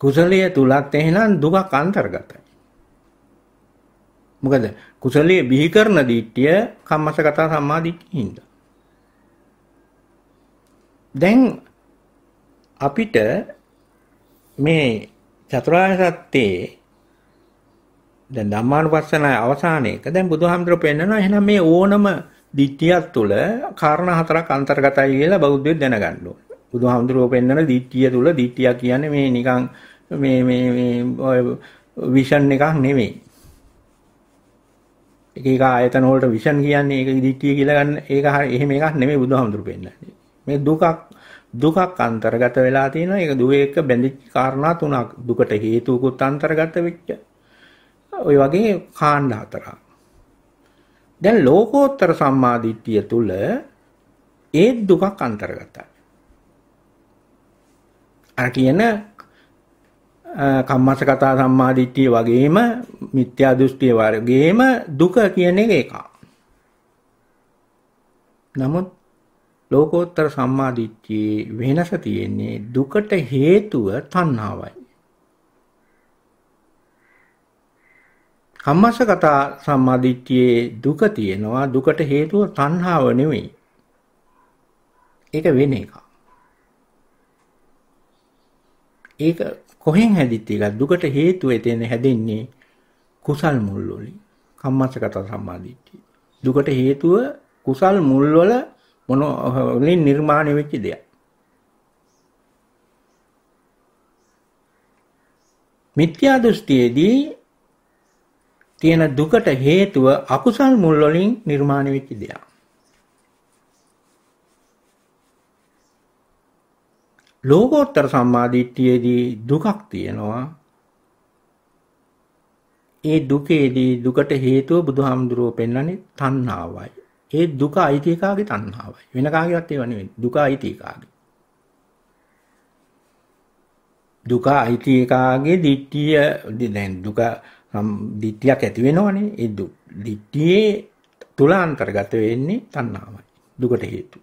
කුසලයේ තුලත් එහෙනම් දුකක් අන්තර්ගතයි. මොකද කුසලයේ බිහි කරන දිට්ඨිය කම්මස කතා සම්මාදිට්ඨිය හින්දා. දැන් අපිට මේ චතුරාර්ය සත්‍යයේ දැන් ධම්මානුපස්සනාවේ අවසාන එක දැන් බුදුහාමුදුරුවෝ පෙන්නනවා එහෙනම් මේ ඕනම ditthiyat තුල කාරණා හතරක් අන්තර්ගතයි කියලා බෞද්ධයෝ දැනගන්න ඕනේ. බුදුහාමුදුරුවෝ පෙන්නන ditthිය තුල ditthිය කියන්නේ මේ නිකන් මේ මේ මේ ඔය විෂන් එකක් නෙමෙයි. එක එක ආයතන වලට විෂන් කියන්නේ ඒක ditthිය කියලා ගන්න ඒක හරිය එහෙම එකක් නෙමෙයි බුදුහාමුදුරුවෝ පෙන්නන්නේ. මේ දුකක් දුකක් අන්තර්ගත වෙලා තියෙනවා. ඒක දුවේ එක්ක බැඳිච්ච කාරණා තුනක්. දුකට හේතුකුත් අන්තර්ගත වෙච්ච. ওই වගේ කාණ්ඩ හතරක්. දැන් ලෝකෝත්තර සම්මාදිට්ඨිය තුල ඒ දුකක් අන්තර්ගතයි. අර කියන කම්මස කතා සම්මාදිට්ඨිය වගේම මිත්‍යා දෘෂ්ටිය වගේම දුක කියන එක එකක්. නමුත් ලෝකෝත්තර සම්මාදිට්ඨියේ වෙනස තියෙන්නේ දුකට හේතුව තණ්හාවයි. කම්මස්සගත සම්මාදිට්ඨියේ දුක තියෙනවා දුකට හේතුව තණ්හාව නෙවෙයි. ඒක වෙන එකක්. ඒක කොහෙන් හැදිච්ච එකක් දුකට හේතුව එතන හැදෙන්නේ කුසල් මුල් වලින්. කම්මස්සගත සම්මාදිට්ඨිය. දුකට හේතුව කුසල් මුල් වල මොන වලින් නිර්මාණය වෙච්ච දෙයක්. මිත්‍යා දෘෂ්ටියේදී තියෙන දුකට හේතුව අකුසල් මුල් වලින් නිර්මාණය වෙච්ච දෙයක්. ලෝකෝත්තර සම්මාදිට්ඨියේදී දුකක් තියෙනවා. ඒ දුකේදී දුකට හේතුව බුදුහාමුදුරුවෝ පෙන්වන්නේ තණ්හාවයි. ඒ දුක අයිති එකාගේ තණ්හාවයි. වෙන කාගේවත් ඒව නෙවෙයි. දුක අයිති එකාගේ. දුක අයිති එකාගේ දිට්ඨිය දැන් දුක දිට්ඨියක් ඇති වෙනවනේ. ඒ දිට්ඨියේ තුල අන්තර්ගත වෙන්නේ තණ්හාවයි. දුකට හේතු.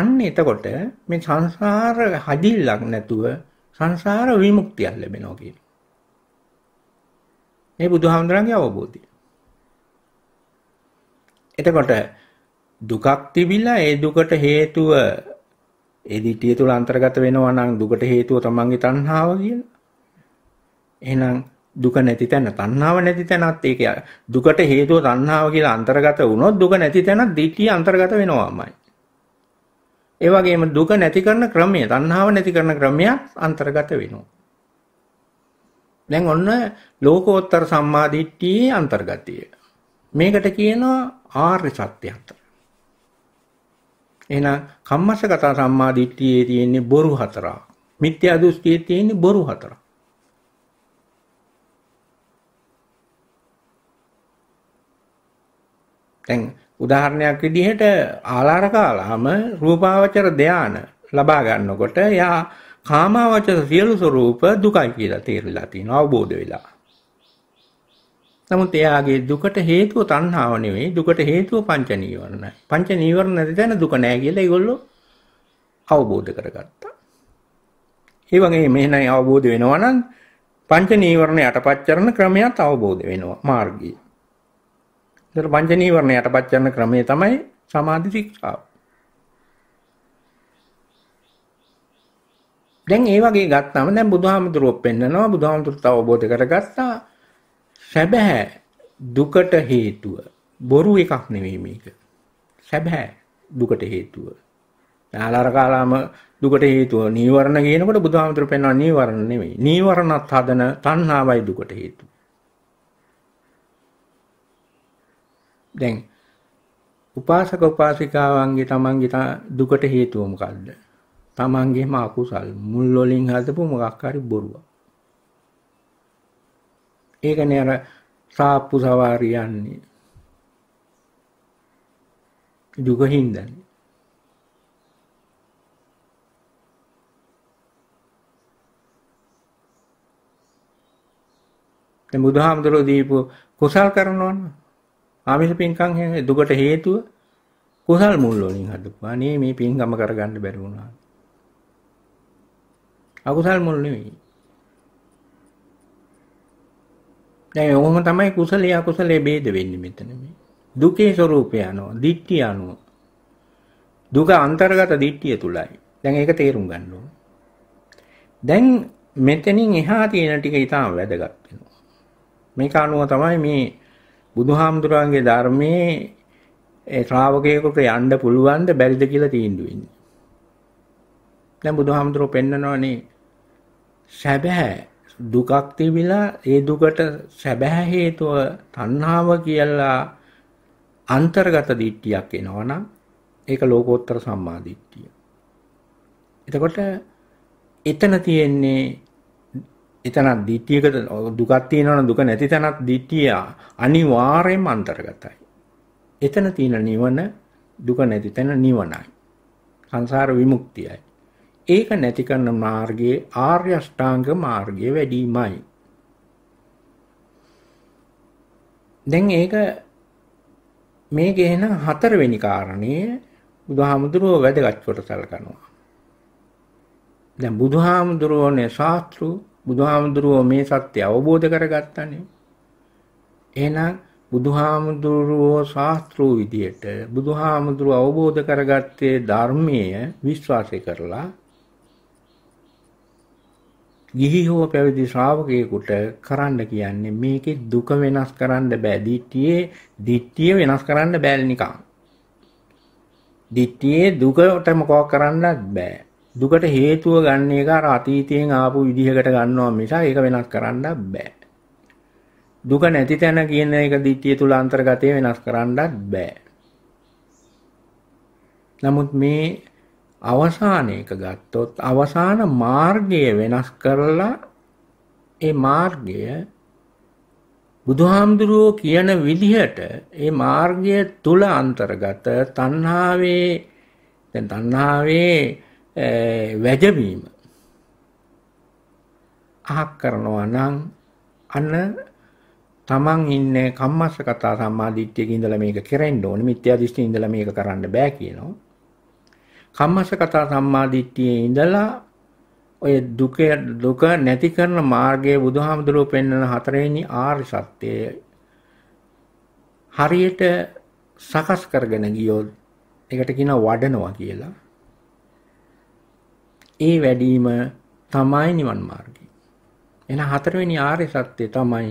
අන්න එතකොට මේ සංසාර හදිල්ලක් නැතුව සංසාර විමුක්තියක් ලැබෙනවා කියන්නේ. මේ බුදුහාමුදුරන්ගේ අවබෝධය. එතකොට දුකක් තිබිලා ඒ දුකට හේතුව ඒ දිටිය තුල අන්තර්ගත වෙනවා නම් දුකට හේතුව තමන්ගේ තණ්හාව කියලා. එහෙනම් දුක නැති තැන තණ්හාව නැති තැනත් ඒක දුකට හේතුව තණ්හාව කියලා අන්තර්ගත වුණොත් දුක නැති තැනත් දිටිය අන්තර්ගත වෙනවාමයි. ඒ වගේම දුක නැති කරන ක්‍රමය තණ්හාව නැති කරන ක්‍රමයක් අන්තර්ගත වෙනවා. දැන් ඔන්න ලෝකෝත්තර සම්මා දිට්ඨියේ අන්තර්ගතය. මේකට කියනවා ආර්ය සත්‍යයක්. එහෙනම් කම්මස්සගත සම්මා දිට්ඨියේ තියෙන්නේ බොරු හතරක්. මිත්‍යා දෘෂ්ටියේ තියෙන්නේ බොරු හතරක්. දැන් උදාහරණයක් විදිහට ආලාර කාලාම රූපාවචර ධාන ලබා ගන්නකොට එයා කාමාවචර සියලු ස්වરૂප දුකයි කියලා තේරිලා තිනවා අවබෝධ වෙලා. නමුත් එයාගේ දුකට හේතුව තණ්හාව නෙවෙයි දුකට හේතුව පංච නීවරණයි. පංච නීවරණ නැති තැන දුක නැහැ කියලා ඒගොල්ලෝ අවබෝධ කරගත්තා. ඒ වගේ මෙහෙණයි අවබෝධ වෙනවා නම් පංච නීවරණ යටපත් කරන ක්‍රමයක් අවබෝධ වෙනවා මාර්ගය. ඒතර පංච නීවරණ යටපත් කරන ක්‍රමය තමයි සමාධි ශික්ෂාව. දැන් ඒ වගේ ගත්තාම දැන් බුදුහාමුදුරුවෝ පෙන්නනවා බුදුහාමුදුරුවෝ තව අවබෝධ කරගත්තා සැබෑ දුකට හේතුව බොරු එකක් නෙවෙයි මේක. සැබෑ දුකට හේතුව. යාලරකාලාම දුකට හේතුව නීවරණ කියනකොට බුදුහාමතුරු පෙන්වන නීවරණ නෙවෙයි. නීවරණත් හදන තණ්හාවයි දුකට හේතුව. දැන් උපාසක උපාසිකාවන්ගේ තමන්ගේ දුකට හේතුව මොකද්ද? තමන්ගේම අකුසල් මුල් වලින් හදපු මොකක් හරි බොරුවක්. ඒකන අර සාප්පු සවාරයන්නේ දුකහින්දන්න බුදුහාමුදුරෝ දීපු කුසල් කරනවන ආමිස පින්කම් දුකට හේතුව කුසල් මුල් වලින් හදපු. අනේ මේ පින්කම කරගන්න බැරි වුණා. අකුසල් මුල් නෙවෙයි. දැන් ඕම තමයි කුසලයේ අකුසලයේ ભેද වෙන්නේ මෙතන මේ. දුකේ ස්වરૂපය අනුව, දිට්ඨිය අනුව. දුක අන්තර්ගත දිට්ඨිය තුලයි. දැන් ඒක තේරුම් ගන්න ඕන. දැන් මෙතනින් එහා තියෙන ටික ඊටාම වැදගත් වෙනවා. මේක අනුව තමයි මේ බුදුහාමුදුරන්ගේ ධර්මයේ ඒ ශ්‍රාවකයෙකුට යන්න පුළුවන්ද බැරිද කියලා තීන්දුව ඉන්නේ. දැන් බුදුහාමුදුරුවෝ පෙන්නනවානේ සැබෑ දුකක් තිබිලා ඒ දුකට සැබෑ හේතුව තණ්හාව කියලා අන්තර්ගත දිට්ඨියක් එනවනම් ඒක ලෝකෝත්තර සම්මා දිට්ඨිය. එතකොට එතන තියෙන්නේ එතන දිට්ඨියක දුකක් තියෙනවනම් දුක නැති තැනක් දිට්ඨිය අනිවාර්යෙන්ම අන්තර්ගතයි. එතන තියෙන නිවන දුක නැති තැන නිවනයි. සංසාර විමුක්තියයි. ඒක නැති කරන මාර්ගයේ ආර්ය අෂ්ටාංග මාර්ගය වැඩිමයි. දැන් ඒක මේ ගේන හතරවෙනි කාරණය බුදුහාමුදුරුව වැදගත් කොට සලකනවා. දැන් බුදුහාමුදුරුවනේ ශාස්ත්‍රු බුදුහාමුදුරුව මේ සත්‍ය අවබෝධ කරගත්තනේ. එහෙනම් බුදුහාමුදුරුව ශාස්ත්‍රු විදියට බුදුහාමුදුරුව අවබෝධ කරගත්තේ ධර්මයේ විශ්වාසය කරලා ගිහි හෝ පැවිදි ශ්‍රාවකයෙකුට කරන්න කියන්නේ මේකේ දුක වෙනස් කරන්න බෑ. දිට්ඨියේ දිට්ඨිය වෙනස් කරන්න බෑ නිකන්. දිට්ඨියේ දුකට මොකක් කරන්නත් බෑ. දුකට හේතුව ගන්න එක අර අතීතයෙන් ආපු විදිහකට ගන්නවා මිස ඒක වෙනස් කරන්නත් බෑ. දුක නැති තැන කියන එක දිට්ඨිය තුල අන්තර්ගතය වෙනස් කරන්නත් බෑ. නමුත් මේ අවසානයක ගත්තොත් අවසාන මාර්ගය වෙනස් කරලා ඒ මාර්ගය බුදුහාමුදුරුවෝ කියන විදිහට ඒ මාර්ගය තුල අන්තර්ගත තණ්හාවේ දැන් තණ්හාවේ වැජවීම අහක් කරනවා නම් අන්න තමන් ඉන්නේ කම්මස්ස කතා සම්මාදිට්ඨියක ඉඳලා මේක කරෙන්න ඕනේ මිත්‍යා දෘෂ්ටි ඉඳලා මේක කරන්න බෑ කියනවා කම්මස කතා සම්මාදිට්ඨියේ ඉඳලා ඔය දුක දුක නැති කරන මාර්ගයේ බුදුහාමුදුරුව පෙන්වන හතරවෙනි ආර්ය සත්‍යය හරියට සකස් කරගෙන ගියොත් ඒකට කියන වඩනවා කියලා. ඒ වැඩිම තමයි නිවන් මාර්ගය. එන හතරවෙනි ආර්ය සත්‍යය තමයි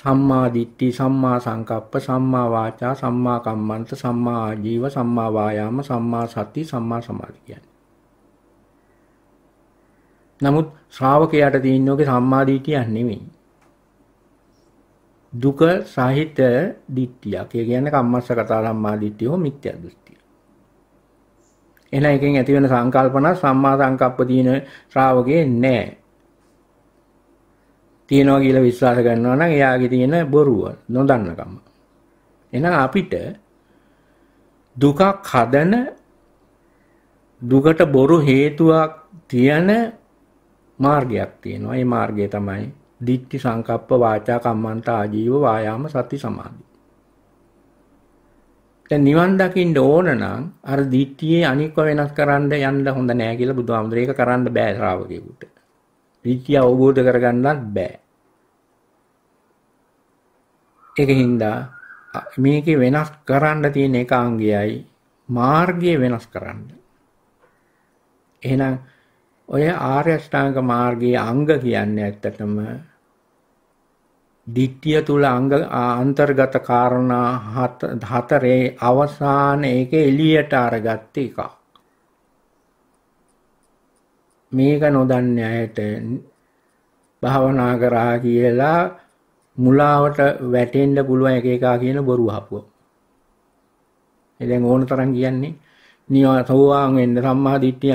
සම්මා දිට්ඨි සම්මා සංකප්ප සම්මා වාචා සම්මා කම්මන්ත සම්මා ආජීව සම්මා වායාම සම්මා සති සම්මා සමාධි කියන්නේ. නමුත් ශ්‍රාවකයාට තියෙනෝගේ සම්මා දිට්ඨියක් නෙමෙයි. දුක සහිත දිට්ඨියක්. ඒ කියන්නේ කම්මස්ස කතා සම්මා දිට්ඨිය හෝ මිත්‍යා දෘෂ්ටිය. එහෙනම් එකෙන් ඇති වෙන සංකල්පන සම්මා සංකප්ප දින ශ්‍රාවකේ නැහැ. තියෙනවා කියලා විශ්වාස කරනවා නම් එයාගේ තියෙන බොරුව නොදන්නකම. එහෙනම් අපිට දුකක් හදන දුකට බොරු හේතුවක් තියෙන මාර්ගයක් තියෙනවා. ඒ මාර්ගය තමයි දිට්ඨි සංකප්ප වාචා කම්මන්ත ආජීව වායාම සති සමාධි. දැන් නිවන් දකින්න ඕන නම් අර දිට්ඨියේ අනික්ව වෙනස් කරන්න යන්න හොඳ නෑ කියලා බුදුහාමුදුරේ ඒක කරන්න බෑ ශ්‍රාවකයෙකුට. දිට්ඨිය අවබෝධ කරගන්නත් බෑ. ඒක හින්දා මේක වෙනස් කරන්න තියෙන එකාංගයයි මාර්ගය වෙනස් කරන්න. එහෙනම් ඔය ආර්ය අෂ්ටාංග මාර්ගයේ අංග කියන්නේ ඇත්තටම ditthිය තුල අංග අන්තර්ගත කාරණා හතරේ අවසාන එක එළියට අරගත්ත එකක්. මේක නොදන්නේ අයට භාවනා කරා කියලා මුලාවට වැටෙන්න පුළුවන් එක එකා කියන බොරු අහපුව. දැන් ඕන තරම් කියන්නේ නිවා සෝවාන් වෙන්න සම්මා දිට්ඨිය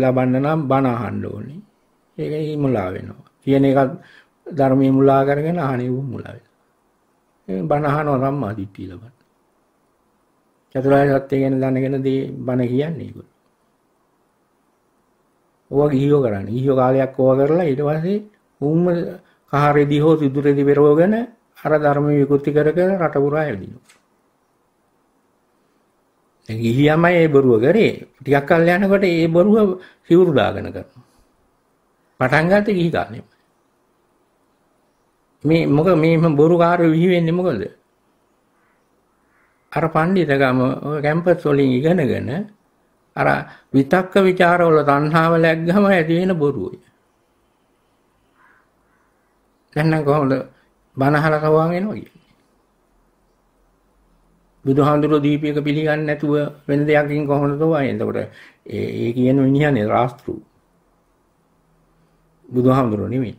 ලබන්න නම් බණ අහන්න ඕනේ. ඒකයි මුලා වෙනවා. කියන එක ධර්මයේ මුලා කරගෙන අහන්නේ මුලා වෙනවා. ඒ බණ අහනවා සම්මා දිට්ඨිය ලබන්න. චතුරාර්ය සත්‍ය ගැන දැනගෙන දී බණ කියන්නේ ඒක. ඕවා ගිහියෝ කරන්නේ. ගිහියෝ කාලයක් ඕවා කරලා ඊට පස්සේ උම්ම කහරෙදි හෝ සිදුරෙදි පෙරෝගෙන අර ධර්ම විකෘති කර කර රට පුරා හැදිනවා. දැන් ගිහියමයි ඒ බොරුව කරේ. ටිකක් කල් යනකොට ඒ බොරුව සිවුරු දාගෙන කරනවා. පටන් ගන්නත් ගිහි කාලෙම. මේ මොකද මේ බොරු කාර්ය විහි වෙන්නේ මොකද? අර පඬිතගම කැම්පස් වලින් ඉගෙනගෙන අර විතක්ක ਵਿਚාරවල තණ්හාව ලැග්ගම ඇති වෙන බොරුවයි. එහෙනම් කොහොමද බනහල කවාගෙන එනවා කියන්නේ? බුදුහාඳුරෝ දීපයක පිළිගන්නේ නැතුව වෙන දෙයක්කින් කොහොමද තෝවන්නේ? එතකොට ඒ ඒ කියන මිනිහනේ රාස්ත්‍රු. බුදුහාඳුරෝ නෙමෙයි.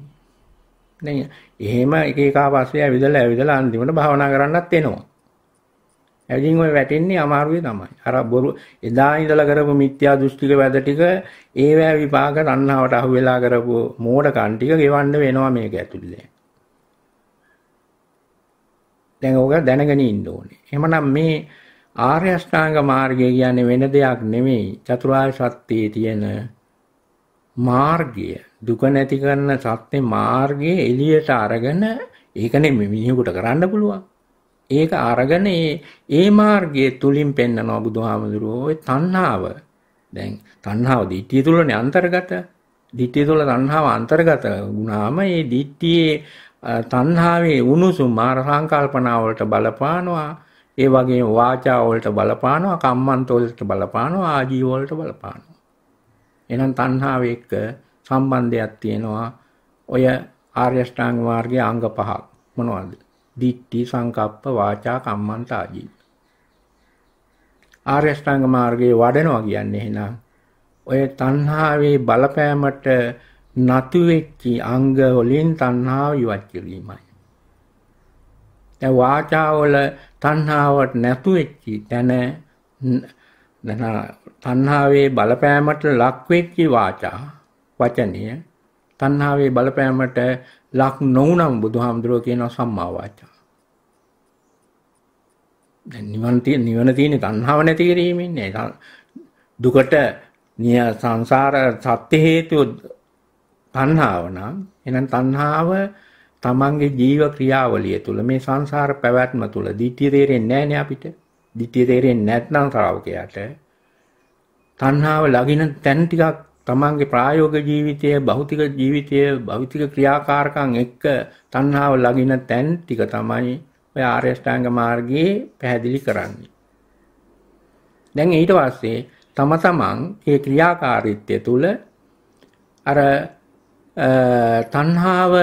නේද? එහෙම එක එක ආපස්සේ ඇවිදලා ඇවිදලා අන්තිමට භාවනා කරන්නත් එනවා. ඇගින් ඔය වැටෙන්නේ අමාරුවේ තමයි. අර බොරු එදා ඉඳලා කරපු මිත්‍යා දෘෂ්ටික වැද ටික ඒවැ විපාක තණ්හාවට අහු වෙලා කරපු මෝඩකම් ටික ගෙවන්න වෙනවා මේක ඇතුළේ. දැන් ඕක දැනගෙන ඉන්න ඕනේ. එහෙමනම් මේ ආර්ය අෂ්ටාංග මාර්ගය කියන්නේ වෙන දෙයක් නෙමෙයි. චතුරාර්ය සත්‍යයේ තියෙන මාර්ගය දුක නැති කරන සත්‍ය මාර්ගයේ එළියට අරගෙන ඒක නෙමෙයි මිනිහෙකුට කරන්න පුළුවන්. ඒක අරගෙන ඒ ඒ මාර්ගයේ තුලින් පෙන්නනවා බුදුහාමුදුරුවෝ ඔය තණ්හාව. දැන් තණ්හාව දිට්ඨිය තුලනේ අන්තර්ගත. දිට්ඨිය තුල තණ්හාව අන්තර්ගත වුණාම ඒ දිට්ඨියේ තණ්හාවේ උණුසුම් මාර සංකල්පනා වලට බලපානවා. ඒ වගේම වාචා වලට බලපානවා, කම්මන්ත වලට බලපානවා, ආජීව වලට බලපානවා. එහෙනම් තණ්හාව එක්ක සම්බන්ධයක් තියෙනවා. ඔය ආර්ය ශ්‍රාංග මාර්ගයේ අංග පහක් මොනවද? දිට්ඨි සංකප්ප වාචා කම්මන්ත ආදී ආර්ය ශ්‍රාංග මාර්ගයේ වඩනවා කියන්නේ එහෙනම් ඔය තණ්හාවේ බලපෑමට නතු වෙච්චි අංග වලින් තණ්හාව ඉවත් කිරීමයි දැන් වාචා වල තණ්හාවට නැතු වෙච්චි තන තණ්හාවේ බලපෑමට ලක් වෙච්චි වාචා වචනය තණ්හාවේ බලපෑමට ලක් නොවනම් බුදුහාමුදුරුවෝ කියනවා සම්මා වාචා. දැන් නිවන තියෙන නිවන තියෙන තණ්හාව නැති කිරීමෙන්නේ. දුකට නිය සංසාර සත්‍ය හේතුව තණ්හාව නම් එහෙනම් තණ්හාව තමන්ගේ ජීව ක්‍රියාවලිය තුළ මේ සංසාර පැවැත්ම තුළ ධිට්ඨිය තේරෙන්නේ නැහැ නේ අපිට. ධිට්ඨිය තේරෙන්නේ නැත්නම් ශ්‍රාවකයාට තණ්හාව ලගින තැන් ටිකක් තමන්ගේ ප්‍රායෝගික ජීවිතය භෞතික ජීවිතය භෞතික ක්‍රියාකාරකම් එක්ක තණ්හාව ලගින තැන් ටික තමයි ඔය ආර්ය ශ්‍රාංග මාර්ගයේ පැහැදිලි කරන්නේ. දැන් ඊට පස්සේ තම තමන් ඒ ක්‍රියාකාරීත්වය තුළ අර තණ්හාව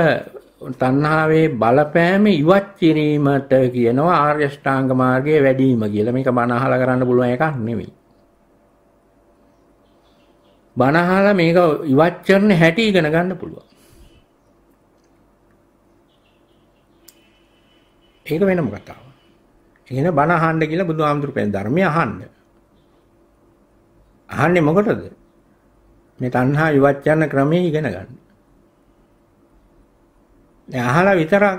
තණ්හාවේ බලපෑම ඉවත් කිරීමට කියනවා ආර්ය ශ්‍රාංග මාර්ගයේ වැඩිම කියලා. මේක බණ අහලා කරන්න පුළුවන් එකක් නෙවෙයි. බනහලා මේක ඉවත් කරන හැටි ඉගෙන ගන්න පුළුවන්. ඒක වෙනම කතාවක්. කියන බණ අහන්න කියලා බුදුහාමුදුරුපෙන් ධර්මය අහන්න. අහන්නේ මොකටද? මේ තණ්හා ඉවත් කරන ක්‍රමයේ ඉගෙන ගන්න. දැන් අහලා විතරක්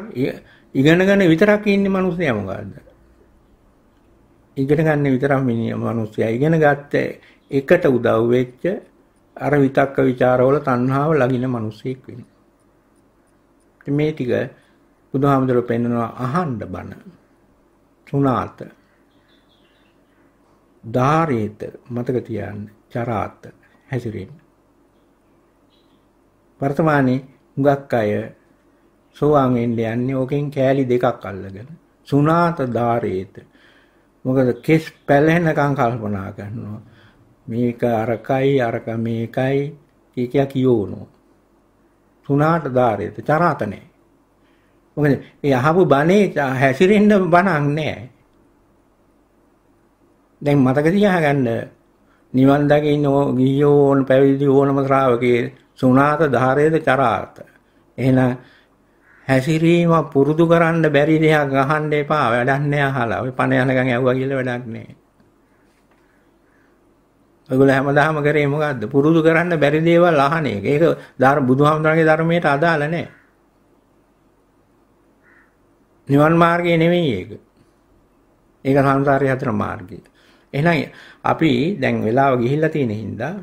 ඉගෙනගෙන විතරක් ඉන්නේ මිනිස්සයා මොකද්ද? ඉගෙන ගන්න විතරක් මිනිහ මිනිස්සයා ඉගෙන ගත්තේ එකට උදව් වෙච්ච අර විතක්ක ਵਿਚාරවල තණ්හාව ලගින මිනිසෙක් වෙනවා. මේ ටික බුදුහාමුදුරුවෝ පෙන්වනවා අහන්න බණ. සුණාත. ධාරේත මතක තියාගන්න. චරාත හැසිරෙන්න. වර්තමානයේ හුඟක් අය සෝවාන් වෙන්න යන්නේ ඕකෙන් කෑලි දෙකක් අල්ලගෙන. සුණාත ධාරේත මොකද කෙස් පැලහෙනකම් කල්පනා කරනවා. මේක අරකයි අරක මේකයි කියකිය කියෝනෝ. තුනාට ධාරයත චරාතනේ. මොකද මේ අහපු බණේ හැසිරෙන්න බණක් නැහැ. දැන් මතක තියාගන්න නිවන් දකින්න ඉන්න ගියෝ ඕන පැවිදි ඕනම ශ්‍රාවකේ සුණාත ධාරයේද චරාත. එහෙනම් හැසිරීම පුරුදු කරන්න බැරි දෙයක් අහන්න එපා. වැඩක් නැහැ අහලා. ඔය පණ යනකම් ඇහුවා කියලා වැඩක් නැහැ. ඔයගොල්ලෝ හැමදාම කරේ මොකද්ද? පුරුදු කරන්න බැරි දේවල් අහන එක. ඒක ධර්ම බුදුහාමුදුරන්ගේ ධර්මයට අදාළ නැහැ. නිවන් මාර්ගය නෙමෙයි ඒක. ඒක සංසාරයේ හතර මාර්ගය. එහෙනම් අපි දැන් වෙලාව ගිහිල්ලා තියෙන හින්දා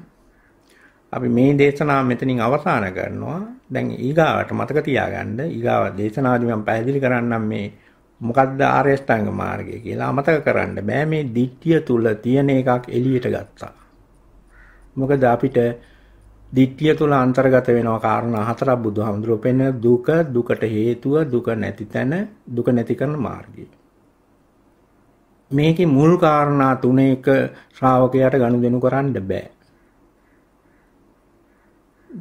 අපි මේ දේශනාව මෙතනින් අවසන් කරනවා. දැන් ඊගාවට මතක තියාගන්න ඊගාව දේශනාවදී මම පැහැදිලි කරන්නම් මේ මොකද්ද ආර්ය අෂ්ටාංග මාර්ගය කියලා. මතක කරන්න බෑ මේ ධිට්ඨිය තුල තියෙන එකක් එළියට ගත්තා. මොකද අපිට දිට්ඨිය තුල අන්තර්ගත වෙනවා කාරණා හතරක් බුදුහාමුදුරුවෝ පෙන්වන දුක දුකට හේතුව දුක නැති තැන දුක නැති කරන මාර්ගය මේකේ මුල් කාරණා තුනේක ශ්‍රාවකයාට ගනුදෙනු කරන්න බෑ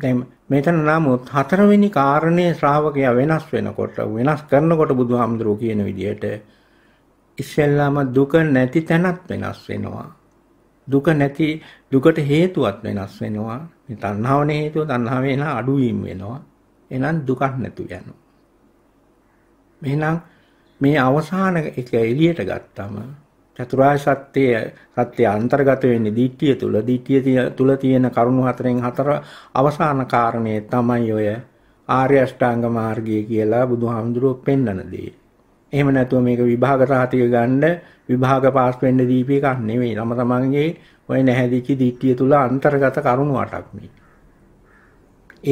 දැන් මෙතන නමුත් හතරවෙනි කාරණේ ශ්‍රාවකයා වෙනස් වෙනකොට වෙනස් කරනකොට බුදුහාමුදුරුවෝ කියන විදිහට ඉස්සෙල්ලාම දුක නැති තැනත් වෙනස් වෙනවා දුක නැති දුකට හේතුවත් වෙනස් වෙනවා මේ තණ්හාවනේ හේතුව තණ්හාව වෙන අඩුවීම වෙනවා එහෙනම් දුකක් නැතු යනවා එහෙනම් මේ අවසාන එක එළියට ගත්තම චතුරාර්ය සත්‍යය සත්‍ය අන්තර්ගත වෙන්නේ ධිට්ඨිය තුල ධිට්ඨිය තුල තියෙන කරුණු හතරෙන් හතර අවසාන කාරණේ තමයි ඔය ආර්ය අෂ්ටාංග මාර්ගය කියලා බුදුහාමුදුරුවෝ පෙන්වන දේ. එහෙම නැතුව මේක විභාග සහතික ගන්න විභාග පාස් වෙන්න දීපේ එකක් නෙවෙයි. ළම තමන්ගේ ඔය නැහැදිච්ච දිට්ඨිය තුල අන්තර්ගත කරුණු අටක් මේ.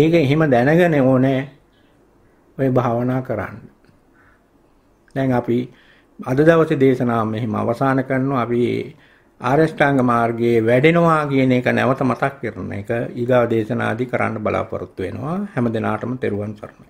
ඒක එහෙම දැනගෙන ඕනේ ඔය භාවනා කරන්න. දැන් අපි අද දවසේ දේශනාව මෙහිම අවසන් කරනවා. අපි ආරෂ්ඨාංග මාර්ගයේ වැඩෙනවා කියන එක නැවත මතක් කරන එක ඊගාව දේශනාදී කරන්න බලාපොරොත්තු වෙනවා. හැම දිනාටම තෙරුවන් සරණයි.